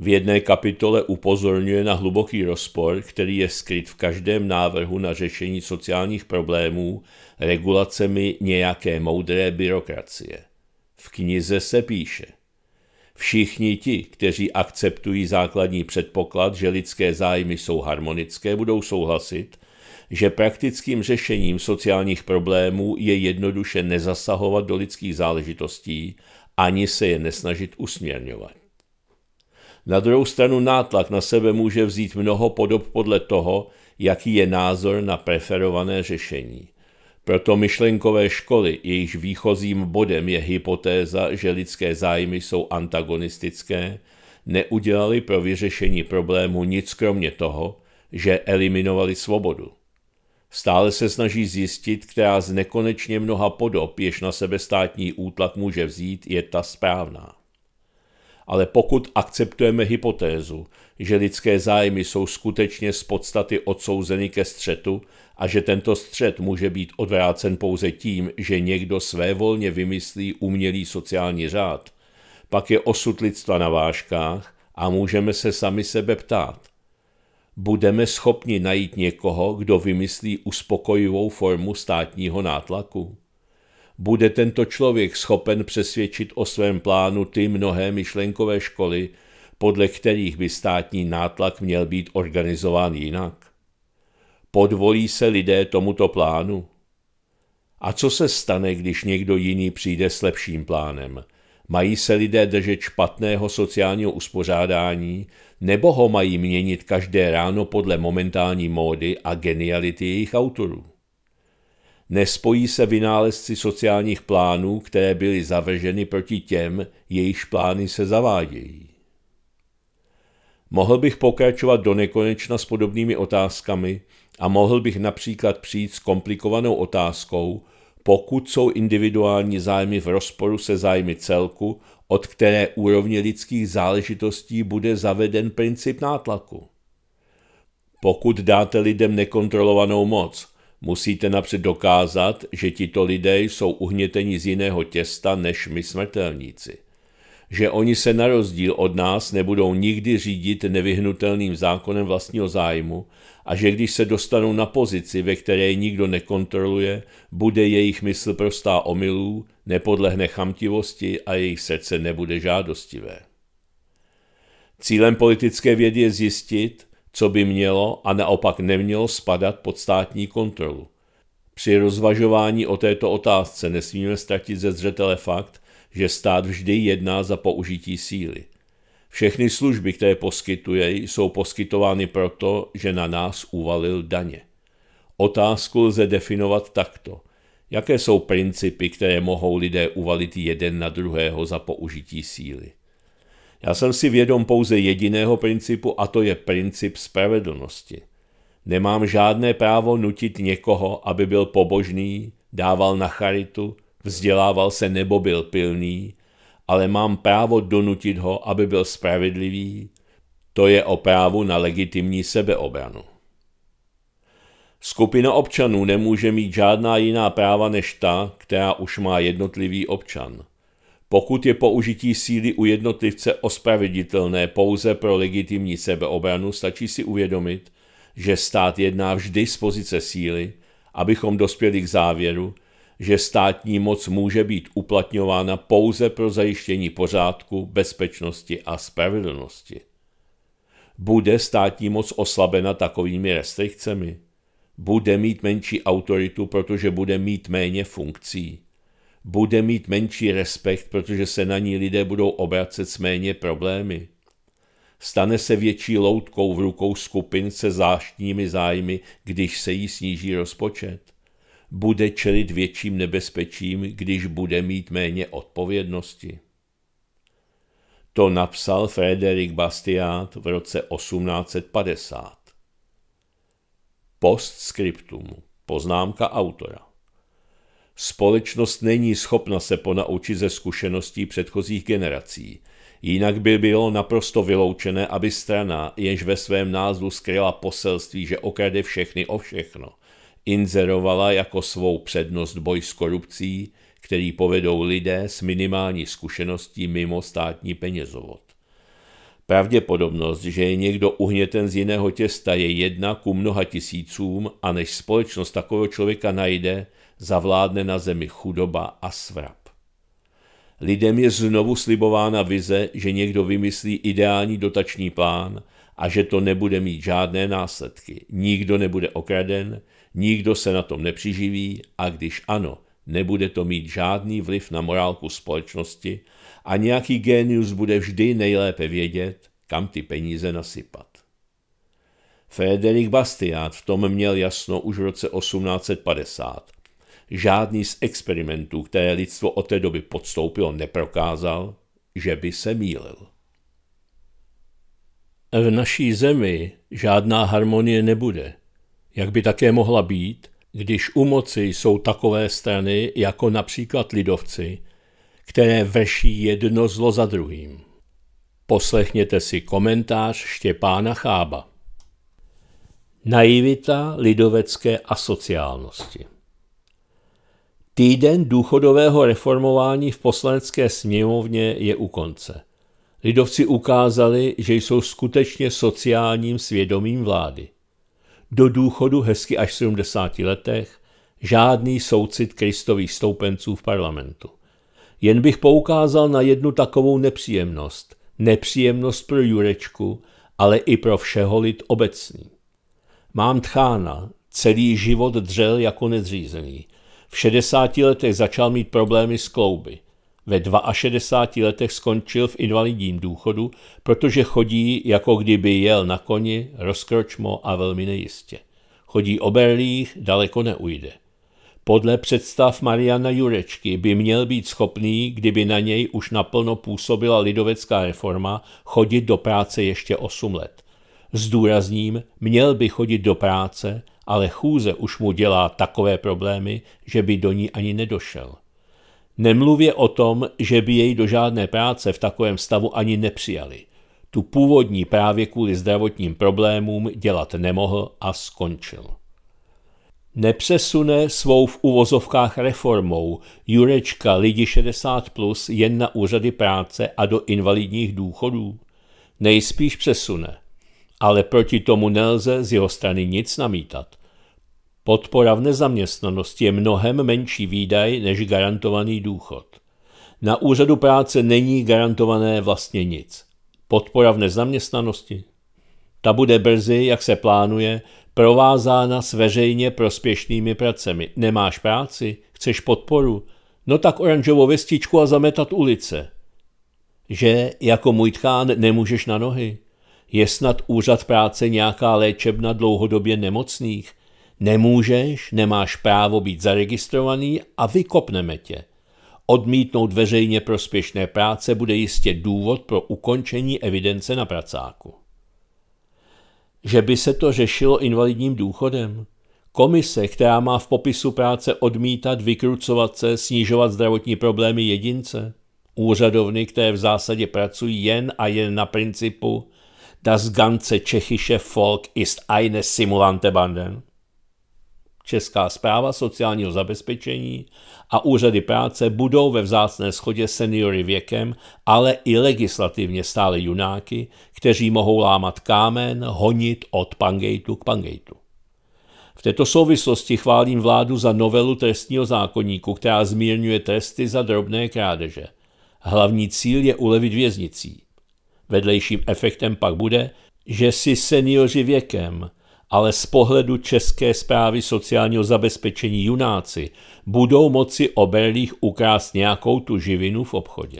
v jedné kapitole upozorňuje na hluboký rozpor, který je skryt v každém návrhu na řešení sociálních problémů regulacemi nějaké moudré byrokracie. V knize se píše Všichni ti, kteří akceptují základní předpoklad, že lidské zájmy jsou harmonické, budou souhlasit, že praktickým řešením sociálních problémů je jednoduše nezasahovat do lidských záležitostí, ani se je nesnažit usměrňovat. Na druhou stranu nátlak na sebe může vzít mnoho podob podle toho, jaký je názor na preferované řešení. Proto myšlenkové školy, jejichž výchozím bodem je hypotéza, že lidské zájmy jsou antagonistické, neudělali pro vyřešení problému nic kromě toho, že eliminovali svobodu. Stále se snaží zjistit, která z nekonečně mnoha podob, jež na sebe státní útlak může vzít, je ta správná ale pokud akceptujeme hypotézu, že lidské zájmy jsou skutečně z podstaty odsouzeny ke střetu a že tento střet může být odvrácen pouze tím, že někdo svévolně vymyslí umělý sociální řád, pak je osud lidstva na vážkách a můžeme se sami sebe ptát. Budeme schopni najít někoho, kdo vymyslí uspokojivou formu státního nátlaku? bude tento člověk schopen přesvědčit o svém plánu ty mnohé myšlenkové školy, podle kterých by státní nátlak měl být organizován jinak? Podvolí se lidé tomuto plánu? A co se stane, když někdo jiný přijde s lepším plánem? Mají se lidé držet špatného sociálního uspořádání, nebo ho mají měnit každé ráno podle momentální módy a geniality jejich autorů? Nespojí se vynálezci sociálních plánů, které byly zaveženy proti těm, jejichž plány se zavádějí. Mohl bych pokračovat do nekonečna s podobnými otázkami a mohl bych například přijít s komplikovanou otázkou, pokud jsou individuální zájmy v rozporu se zájmy celku, od které úrovně lidských záležitostí bude zaveden princip nátlaku. Pokud dáte lidem nekontrolovanou moc, Musíte napřed dokázat, že tito lidé jsou uhněteni z jiného těsta než my smrtelníci. Že oni se na rozdíl od nás nebudou nikdy řídit nevyhnutelným zákonem vlastního zájmu a že když se dostanou na pozici, ve které nikdo nekontroluje, bude jejich mysl prostá omylů, nepodlehne chamtivosti a jejich srdce nebude žádostivé. Cílem politické vědy je zjistit, co by mělo a naopak nemělo spadat pod státní kontrolu. Při rozvažování o této otázce nesmíme ztratit ze zřetele fakt, že stát vždy jedná za použití síly. Všechny služby, které poskytuje, jsou poskytovány proto, že na nás uvalil daně. Otázku lze definovat takto. Jaké jsou principy, které mohou lidé uvalit jeden na druhého za použití síly? Já jsem si vědom pouze jediného principu a to je princip spravedlnosti. Nemám žádné právo nutit někoho, aby byl pobožný, dával na charitu, vzdělával se nebo byl pilný, ale mám právo donutit ho, aby byl spravedlivý. To je o právu na legitimní sebeobranu. Skupina občanů nemůže mít žádná jiná práva než ta, která už má jednotlivý občan – pokud je použití síly u jednotlivce ospraveditelné pouze pro legitimní sebeobranu, stačí si uvědomit, že stát jedná vždy z pozice síly, abychom dospěli k závěru, že státní moc může být uplatňována pouze pro zajištění pořádku, bezpečnosti a spravedlnosti. Bude státní moc oslabena takovými restrikcemi? Bude mít menší autoritu, protože bude mít méně funkcí? bude mít menší respekt, protože se na ní lidé budou obracet s méně problémy. Stane se větší loutkou v rukou skupin se záštními zájmy, když se jí sníží rozpočet. Bude čelit větším nebezpečím, když bude mít méně odpovědnosti. To napsal Frédéric Bastiat v roce 1850. Postscriptum. Poznámka autora. Společnost není schopna se ponaučit ze zkušeností předchozích generací. Jinak by bylo naprosto vyloučené, aby strana, jenž ve svém názvu skryla poselství, že okrade všechny o všechno, inzerovala jako svou přednost boj s korupcí, který povedou lidé s minimální zkušeností mimo státní penězovod. Pravděpodobnost, že je někdo uhněten z jiného těsta, je jedna ku mnoha tisícům a než společnost takového člověka najde, zavládne na zemi chudoba a svrap. Lidem je znovu slibována vize, že někdo vymyslí ideální dotační plán a že to nebude mít žádné následky. Nikdo nebude okraden, nikdo se na tom nepřiživí a když ano, nebude to mít žádný vliv na morálku společnosti a nějaký génius bude vždy nejlépe vědět, kam ty peníze nasypat. Frédérich Bastiat v tom měl jasno už v roce 1850 Žádný z experimentů, které lidstvo od té doby podstoupilo, neprokázal, že by se mýlil. V naší zemi žádná harmonie nebude. Jak by také mohla být, když u moci jsou takové strany, jako například lidovci, které vrší jedno zlo za druhým. Poslechněte si komentář Štěpána Chába. Naivita lidovecké asociálnosti. Týden důchodového reformování v poslanecké sněmovně je u konce. Lidovci ukázali, že jsou skutečně sociálním svědomím vlády. Do důchodu hezky až v 70 letech, žádný soucit kristových stoupenců v parlamentu. Jen bych poukázal na jednu takovou nepříjemnost. Nepříjemnost pro Jurečku, ale i pro všeho lid obecný. Mám tchána, celý život dřel jako nezřízený. V 60 letech začal mít problémy s klouby. Ve 62 letech skončil v invalidním důchodu, protože chodí, jako kdyby jel na koni, rozkročmo a velmi nejistě. Chodí o berlích, daleko neujde. Podle představ Mariana Jurečky by měl být schopný, kdyby na něj už naplno působila lidovecká reforma, chodit do práce ještě 8 let. Zdůrazním, měl by chodit do práce, ale chůze už mu dělá takové problémy, že by do ní ani nedošel. Nemluvě o tom, že by jej do žádné práce v takovém stavu ani nepřijali. Tu původní právě kvůli zdravotním problémům dělat nemohl a skončil. Nepřesune svou v uvozovkách reformou Jurečka lidi 60 plus jen na úřady práce a do invalidních důchodů? Nejspíš přesune – ale proti tomu nelze z jeho strany nic namítat. Podpora v nezaměstnanosti je mnohem menší výdaj než garantovaný důchod. Na úřadu práce není garantované vlastně nic. Podpora v nezaměstnanosti? Ta bude brzy, jak se plánuje, provázána s veřejně prospěšnými pracemi. Nemáš práci? Chceš podporu? No tak oranžovou vestičku a zametat ulice. Že jako můj tkán nemůžeš na nohy? Je snad úřad práce nějaká léčebna dlouhodobě nemocných? Nemůžeš, nemáš právo být zaregistrovaný a vykopneme tě. Odmítnout veřejně prospěšné práce bude jistě důvod pro ukončení evidence na pracáku. Že by se to řešilo invalidním důchodem? Komise, která má v popisu práce odmítat, vykrucovat se, snižovat zdravotní problémy jedince? Úřadovny, které v zásadě pracují jen a jen na principu Das ganze tschechische Volk ist eine Simulantebanden. Česká zpráva sociálního zabezpečení a úřady práce budou ve vzácné schodě seniory věkem, ale i legislativně stále junáky, kteří mohou lámat kámen, honit od pangejtu k pangejtu. V této souvislosti chválím vládu za novelu trestního zákonníku, která zmírňuje tresty za drobné krádeže. Hlavní cíl je ulevit věznicí. Vedlejším efektem pak bude, že si seniori věkem, ale z pohledu České zprávy sociálního zabezpečení junáci budou moci o berlích ukrást nějakou tu živinu v obchodě.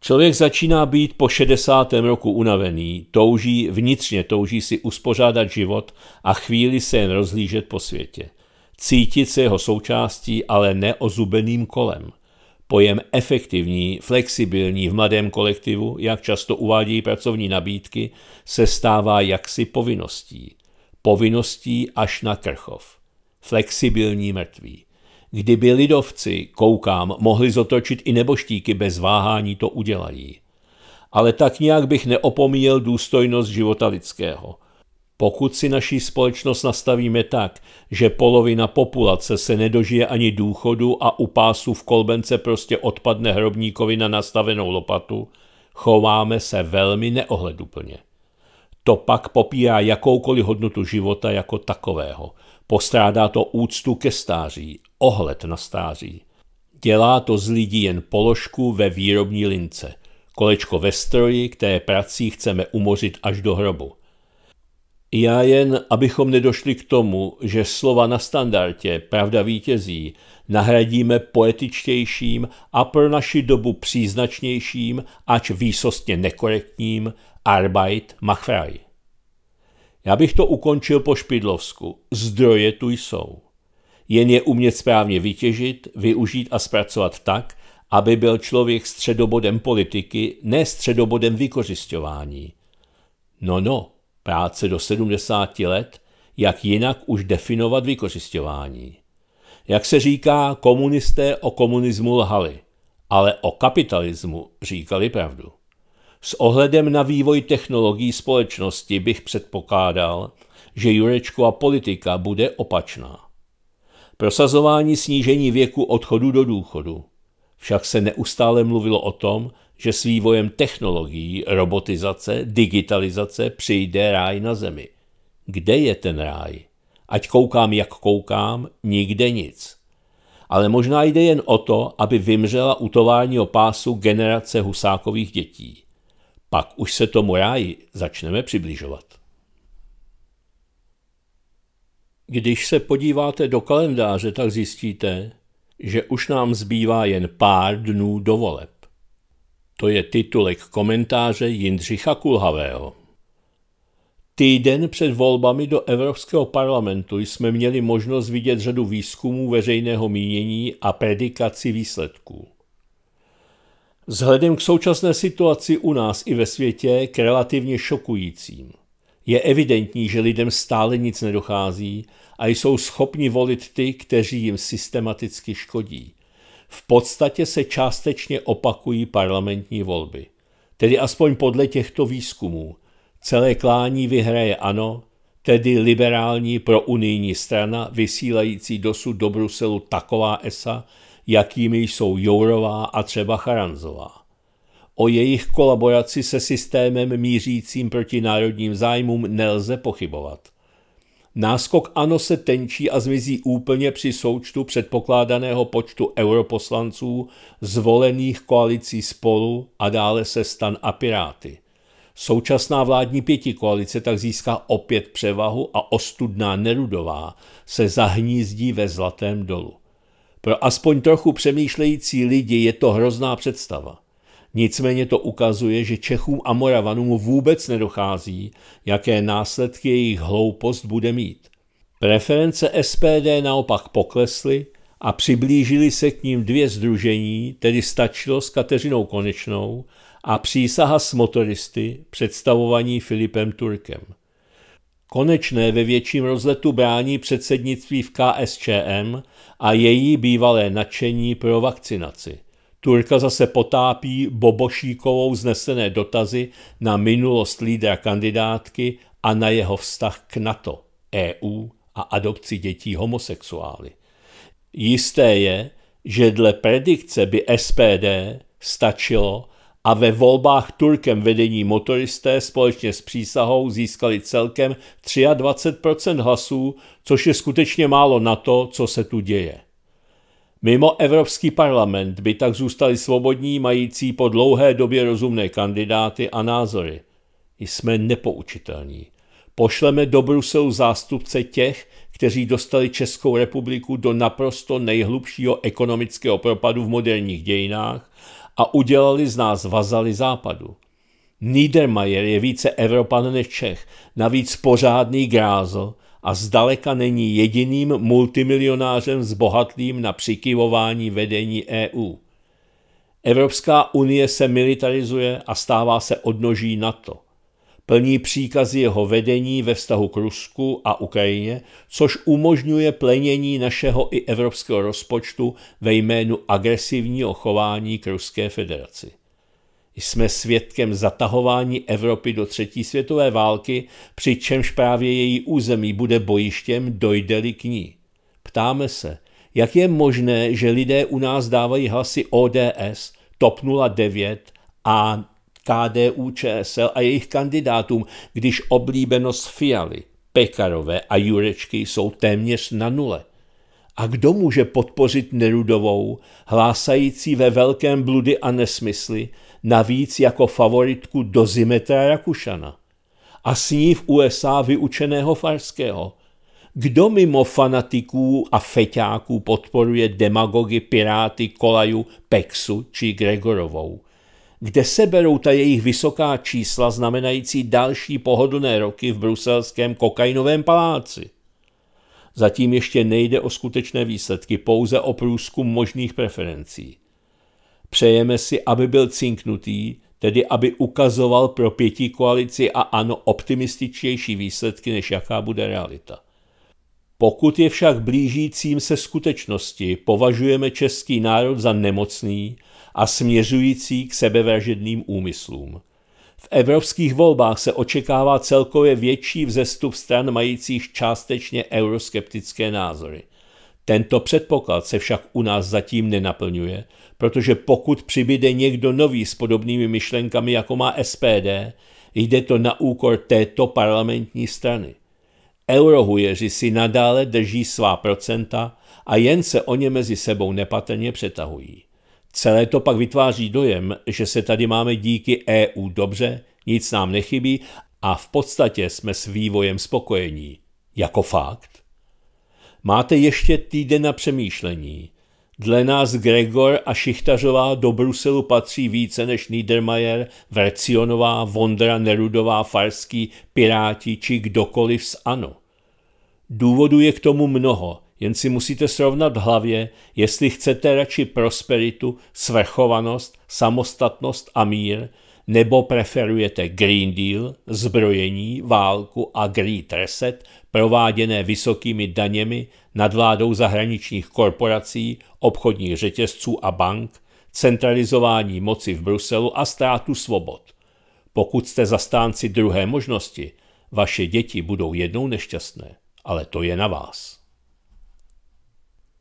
Člověk začíná být po 60. roku unavený, touží, vnitřně touží si uspořádat život a chvíli se jen rozlížet po světě. Cítit se jeho součástí, ale neozubeným kolem – Pojem efektivní, flexibilní v mladém kolektivu, jak často uvádějí pracovní nabídky, se stává jaksi povinností. Povinností až na krchov. Flexibilní mrtví. Kdyby lidovci, koukám, mohli zotočit i neboštíky bez váhání, to udělají. Ale tak nějak bych neopomíjel důstojnost života lidského – pokud si naší společnost nastavíme tak, že polovina populace se nedožije ani důchodu a u pásu v kolbence prostě odpadne hrobníkovi na nastavenou lopatu, chováme se velmi neohleduplně. To pak popírá jakoukoliv hodnotu života jako takového. Postrádá to úctu ke stáří, ohled na stáří. Dělá to z lidí jen položku ve výrobní lince, kolečko ve stroji, které prací chceme umořit až do hrobu. Já jen, abychom nedošli k tomu, že slova na standardě pravda vítězí nahradíme poetičtějším a pro naši dobu příznačnějším, ač výsostně nekorektním Arbeit Machfrei. Já bych to ukončil po špidlovsku. Zdroje tu jsou. Jen je umět správně vytěžit, využít a zpracovat tak, aby byl člověk středobodem politiky, ne středobodem vykořišťování. No, no, práce do 70 let, jak jinak už definovat vykořišťování. Jak se říká, komunisté o komunismu lhali, ale o kapitalismu říkali pravdu. S ohledem na vývoj technologií společnosti bych předpokládal, že Jurečko a politika bude opačná. Prosazování snížení věku odchodu do důchodu. Však se neustále mluvilo o tom, že s vývojem technologií, robotizace, digitalizace přijde ráj na zemi. Kde je ten ráj? Ať koukám, jak koukám, nikde nic. Ale možná jde jen o to, aby vymřela u továrního pásu generace husákových dětí. Pak už se tomu ráji začneme přibližovat. Když se podíváte do kalendáře, tak zjistíte, že už nám zbývá jen pár dnů do voleb. To je titulek komentáře Jindřicha Kulhavého. Týden před volbami do Evropského parlamentu jsme měli možnost vidět řadu výzkumů veřejného mínění a predikaci výsledků. Vzhledem k současné situaci u nás i ve světě k relativně šokujícím je evidentní, že lidem stále nic nedochází a jsou schopni volit ty, kteří jim systematicky škodí. V podstatě se částečně opakují parlamentní volby. Tedy aspoň podle těchto výzkumů. Celé klání vyhraje ANO, tedy liberální pro unijní strana, vysílající dosud do Bruselu taková esa, jakými jsou Jourová a třeba Charanzová. O jejich kolaboraci se systémem mířícím proti národním zájmům nelze pochybovat. Náskok ANO se tenčí a zmizí úplně při součtu předpokládaného počtu europoslanců zvolených koalicí spolu a dále se stan a piráty. Současná vládní pětikoalice tak získá opět převahu a ostudná Nerudová se zahnízdí ve Zlatém dolu. Pro aspoň trochu přemýšlející lidi je to hrozná představa. Nicméně to ukazuje, že Čechům a Moravanům vůbec nedochází, jaké následky jejich hloupost bude mít. Preference SPD naopak poklesly a přiblížili se k ním dvě združení, tedy stačilo s Kateřinou Konečnou a přísaha s motoristy, představovaní Filipem Turkem. Konečné ve větším rozletu brání předsednictví v KSČM a její bývalé nadšení pro vakcinaci. Turka zase potápí Bobošíkovou znesené dotazy na minulost lídra kandidátky a na jeho vztah k NATO, EU a adopci dětí homosexuály. Jisté je, že dle predikce by SPD stačilo a ve volbách Turkem vedení motoristé společně s přísahou získali celkem 23 hlasů, což je skutečně málo na to, co se tu děje. Mimo Evropský parlament by tak zůstali svobodní, mající po dlouhé době rozumné kandidáty a názory. Jsme nepoučitelní. Pošleme do Bruselu zástupce těch, kteří dostali Českou republiku do naprosto nejhlubšího ekonomického propadu v moderních dějinách a udělali z nás vazaly západu. Niedermayer je více Evropan než Čech, navíc pořádný grázo, a zdaleka není jediným multimilionářem zbohatlým na přikyvování vedení EU. Evropská unie se militarizuje a stává se odnoží NATO. Plní příkazy jeho vedení ve vztahu k Rusku a Ukrajině, což umožňuje plenění našeho i evropského rozpočtu ve jménu agresivního chování k Ruské federaci. Jsme svědkem zatahování Evropy do třetí světové války, přičemž právě její území bude bojištěm, dojde-li k ní. Ptáme se, jak je možné, že lidé u nás dávají hlasy ODS, TOP 09 a KDU ČSL a jejich kandidátům, když oblíbenost Fialy, Pekarové a Jurečky jsou téměř na nule. A kdo může podpořit Nerudovou, hlásající ve velkém bludy a nesmysly, navíc jako favoritku do Zimetra Rakušana a s ní v USA vyučeného Farského. Kdo mimo fanatiků a feťáků podporuje demagogy Piráty, Kolaju, Pexu či Gregorovou? Kde se berou ta jejich vysoká čísla znamenající další pohodlné roky v bruselském kokainovém paláci? Zatím ještě nejde o skutečné výsledky, pouze o průzkum možných preferencí. Přejeme si, aby byl cinknutý, tedy aby ukazoval pro pětí koalici a ano optimističtější výsledky, než jaká bude realita. Pokud je však blížícím se skutečnosti, považujeme český národ za nemocný a směřující k sebevražedným úmyslům. V evropských volbách se očekává celkově větší vzestup stran majících částečně euroskeptické názory. Tento předpoklad se však u nás zatím nenaplňuje, protože pokud přibyde někdo nový s podobnými myšlenkami, jako má SPD, jde to na úkor této parlamentní strany. Eurohujeři si nadále drží svá procenta a jen se o ně mezi sebou nepatrně přetahují. Celé to pak vytváří dojem, že se tady máme díky EU dobře, nic nám nechybí a v podstatě jsme s vývojem spokojení. Jako fakt. Máte ještě týden na přemýšlení. Dle nás Gregor a Šichtařová do Bruselu patří více než Niedermayer, Vercionová, Vondra, Nerudová, Farský, Piráti či kdokoliv z ANO. Důvodů je k tomu mnoho, jen si musíte srovnat v hlavě, jestli chcete radši prosperitu, svrchovanost, samostatnost a mír, nebo preferujete Green Deal, zbrojení, válku a Great Reset, prováděné vysokými daněmi, nad vládou zahraničních korporací, obchodních řetězců a bank, centralizování moci v Bruselu a ztrátu svobod. Pokud jste zastánci druhé možnosti, vaše děti budou jednou nešťastné, ale to je na vás.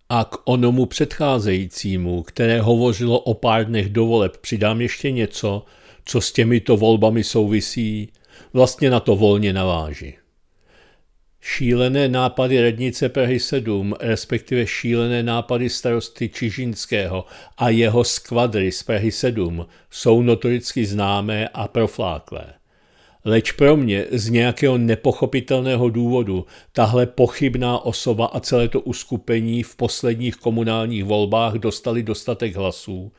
A k onomu předcházejícímu, které hovořilo o pár dnech do voleb, přidám ještě něco, co s těmito volbami souvisí, vlastně na to volně naváží. Šílené nápady radnice Prahy 7, respektive šílené nápady starosty Čižinského a jeho skvadry z Prahy 7 jsou notoricky známé a profláklé. Leč pro mě z nějakého nepochopitelného důvodu tahle pochybná osoba a celé to uskupení v posledních komunálních volbách dostali dostatek hlasů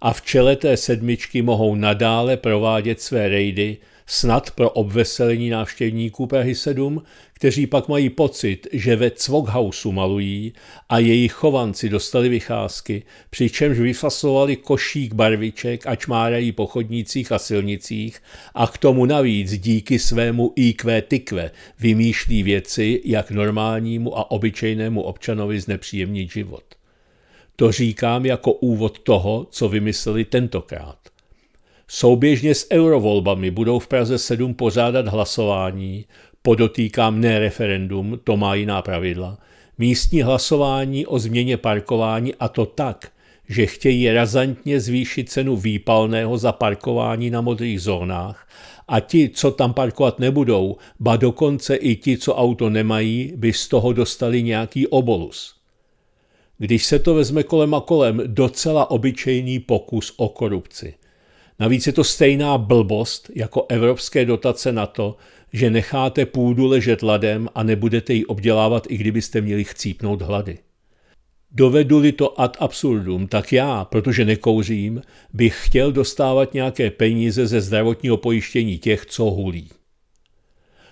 a v čele té sedmičky mohou nadále provádět své rejdy, snad pro obveselení návštěvníků Prahy 7, kteří pak mají pocit, že ve Cvokhausu malují a jejich chovanci dostali vycházky, přičemž vyfasovali košík barviček a čmárají po chodnících a silnicích a k tomu navíc díky svému IQ tykve vymýšlí věci, jak normálnímu a obyčejnému občanovi znepříjemnit život. To říkám jako úvod toho, co vymysleli tentokrát. Souběžně s eurovolbami budou v Praze 7 pořádat hlasování, podotýkám ne referendum, to má jiná pravidla, místní hlasování o změně parkování a to tak, že chtějí razantně zvýšit cenu výpalného za parkování na modrých zónách a ti, co tam parkovat nebudou, ba dokonce i ti, co auto nemají, by z toho dostali nějaký obolus. Když se to vezme kolem a kolem, docela obyčejný pokus o korupci. Navíc je to stejná blbost jako evropské dotace na to, že necháte půdu ležet ladem a nebudete ji obdělávat, i kdybyste měli chcípnout hlady. Dovedu-li to ad absurdum, tak já, protože nekouřím, bych chtěl dostávat nějaké peníze ze zdravotního pojištění těch, co hulí.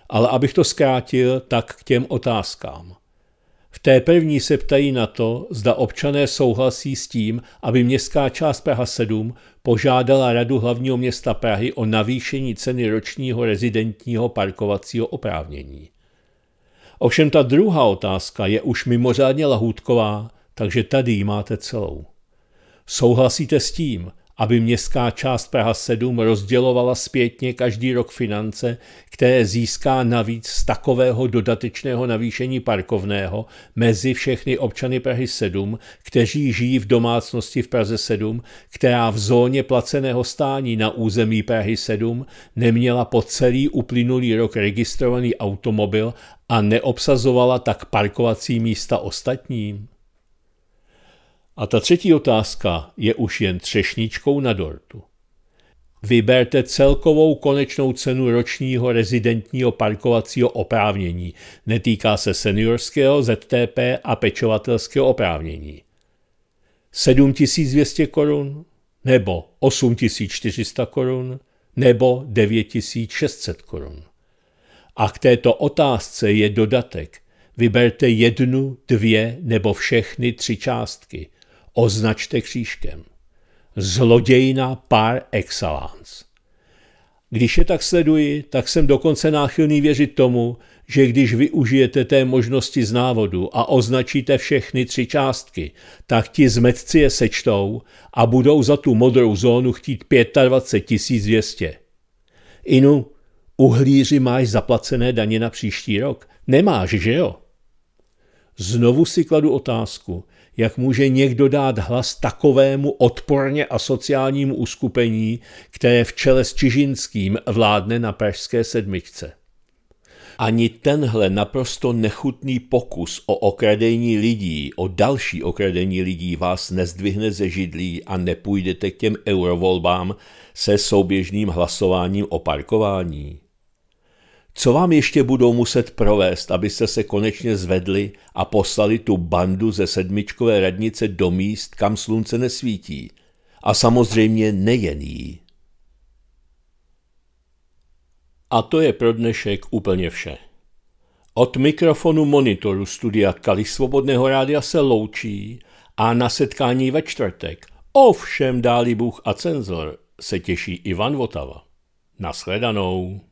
Ale abych to zkrátil, tak k těm otázkám. V té první se ptají na to, zda občané souhlasí s tím, aby městská část Praha 7 požádala Radu hlavního města Prahy o navýšení ceny ročního rezidentního parkovacího oprávnění. Ovšem ta druhá otázka je už mimořádně lahůdková, takže tady ji máte celou. Souhlasíte s tím, aby městská část Praha 7 rozdělovala zpětně každý rok finance, které získá navíc z takového dodatečného navýšení parkovného mezi všechny občany Prahy 7, kteří žijí v domácnosti v Praze 7, která v zóně placeného stání na území Prahy 7 neměla po celý uplynulý rok registrovaný automobil a neobsazovala tak parkovací místa ostatním. A ta třetí otázka je už jen třešničkou na dortu. Vyberte celkovou konečnou cenu ročního rezidentního parkovacího oprávnění. Netýká se seniorského, ZTP a pečovatelského oprávnění. 7200 korun, nebo 8400 korun, nebo 9600 korun. A k této otázce je dodatek. Vyberte jednu, dvě nebo všechny tři částky – označte křížkem. Zlodějna par excellence. Když je tak sleduji, tak jsem dokonce náchylný věřit tomu, že když využijete té možnosti z návodu a označíte všechny tři částky, tak ti zmetci je sečtou a budou za tu modrou zónu chtít 25 200. Inu, uhlíři máš zaplacené daně na příští rok. Nemáš, že jo? Znovu si kladu otázku, jak může někdo dát hlas takovému odporně asociálnímu uskupení, které v čele s Čižinským vládne na Pražské sedmičce. Ani tenhle naprosto nechutný pokus o okradení lidí, o další okradení lidí vás nezdvihne ze židlí a nepůjdete k těm eurovolbám se souběžným hlasováním o parkování. Co vám ještě budou muset provést, abyste se konečně zvedli a poslali tu bandu ze sedmičkové radnice do míst, kam slunce nesvítí? A samozřejmě nejen jí. A to je pro dnešek úplně vše. Od mikrofonu monitoru studia Kali Svobodného rádia se loučí a na setkání ve čtvrtek, ovšem dáli Bůh a cenzor, se těší Ivan Votava. Nashledanou.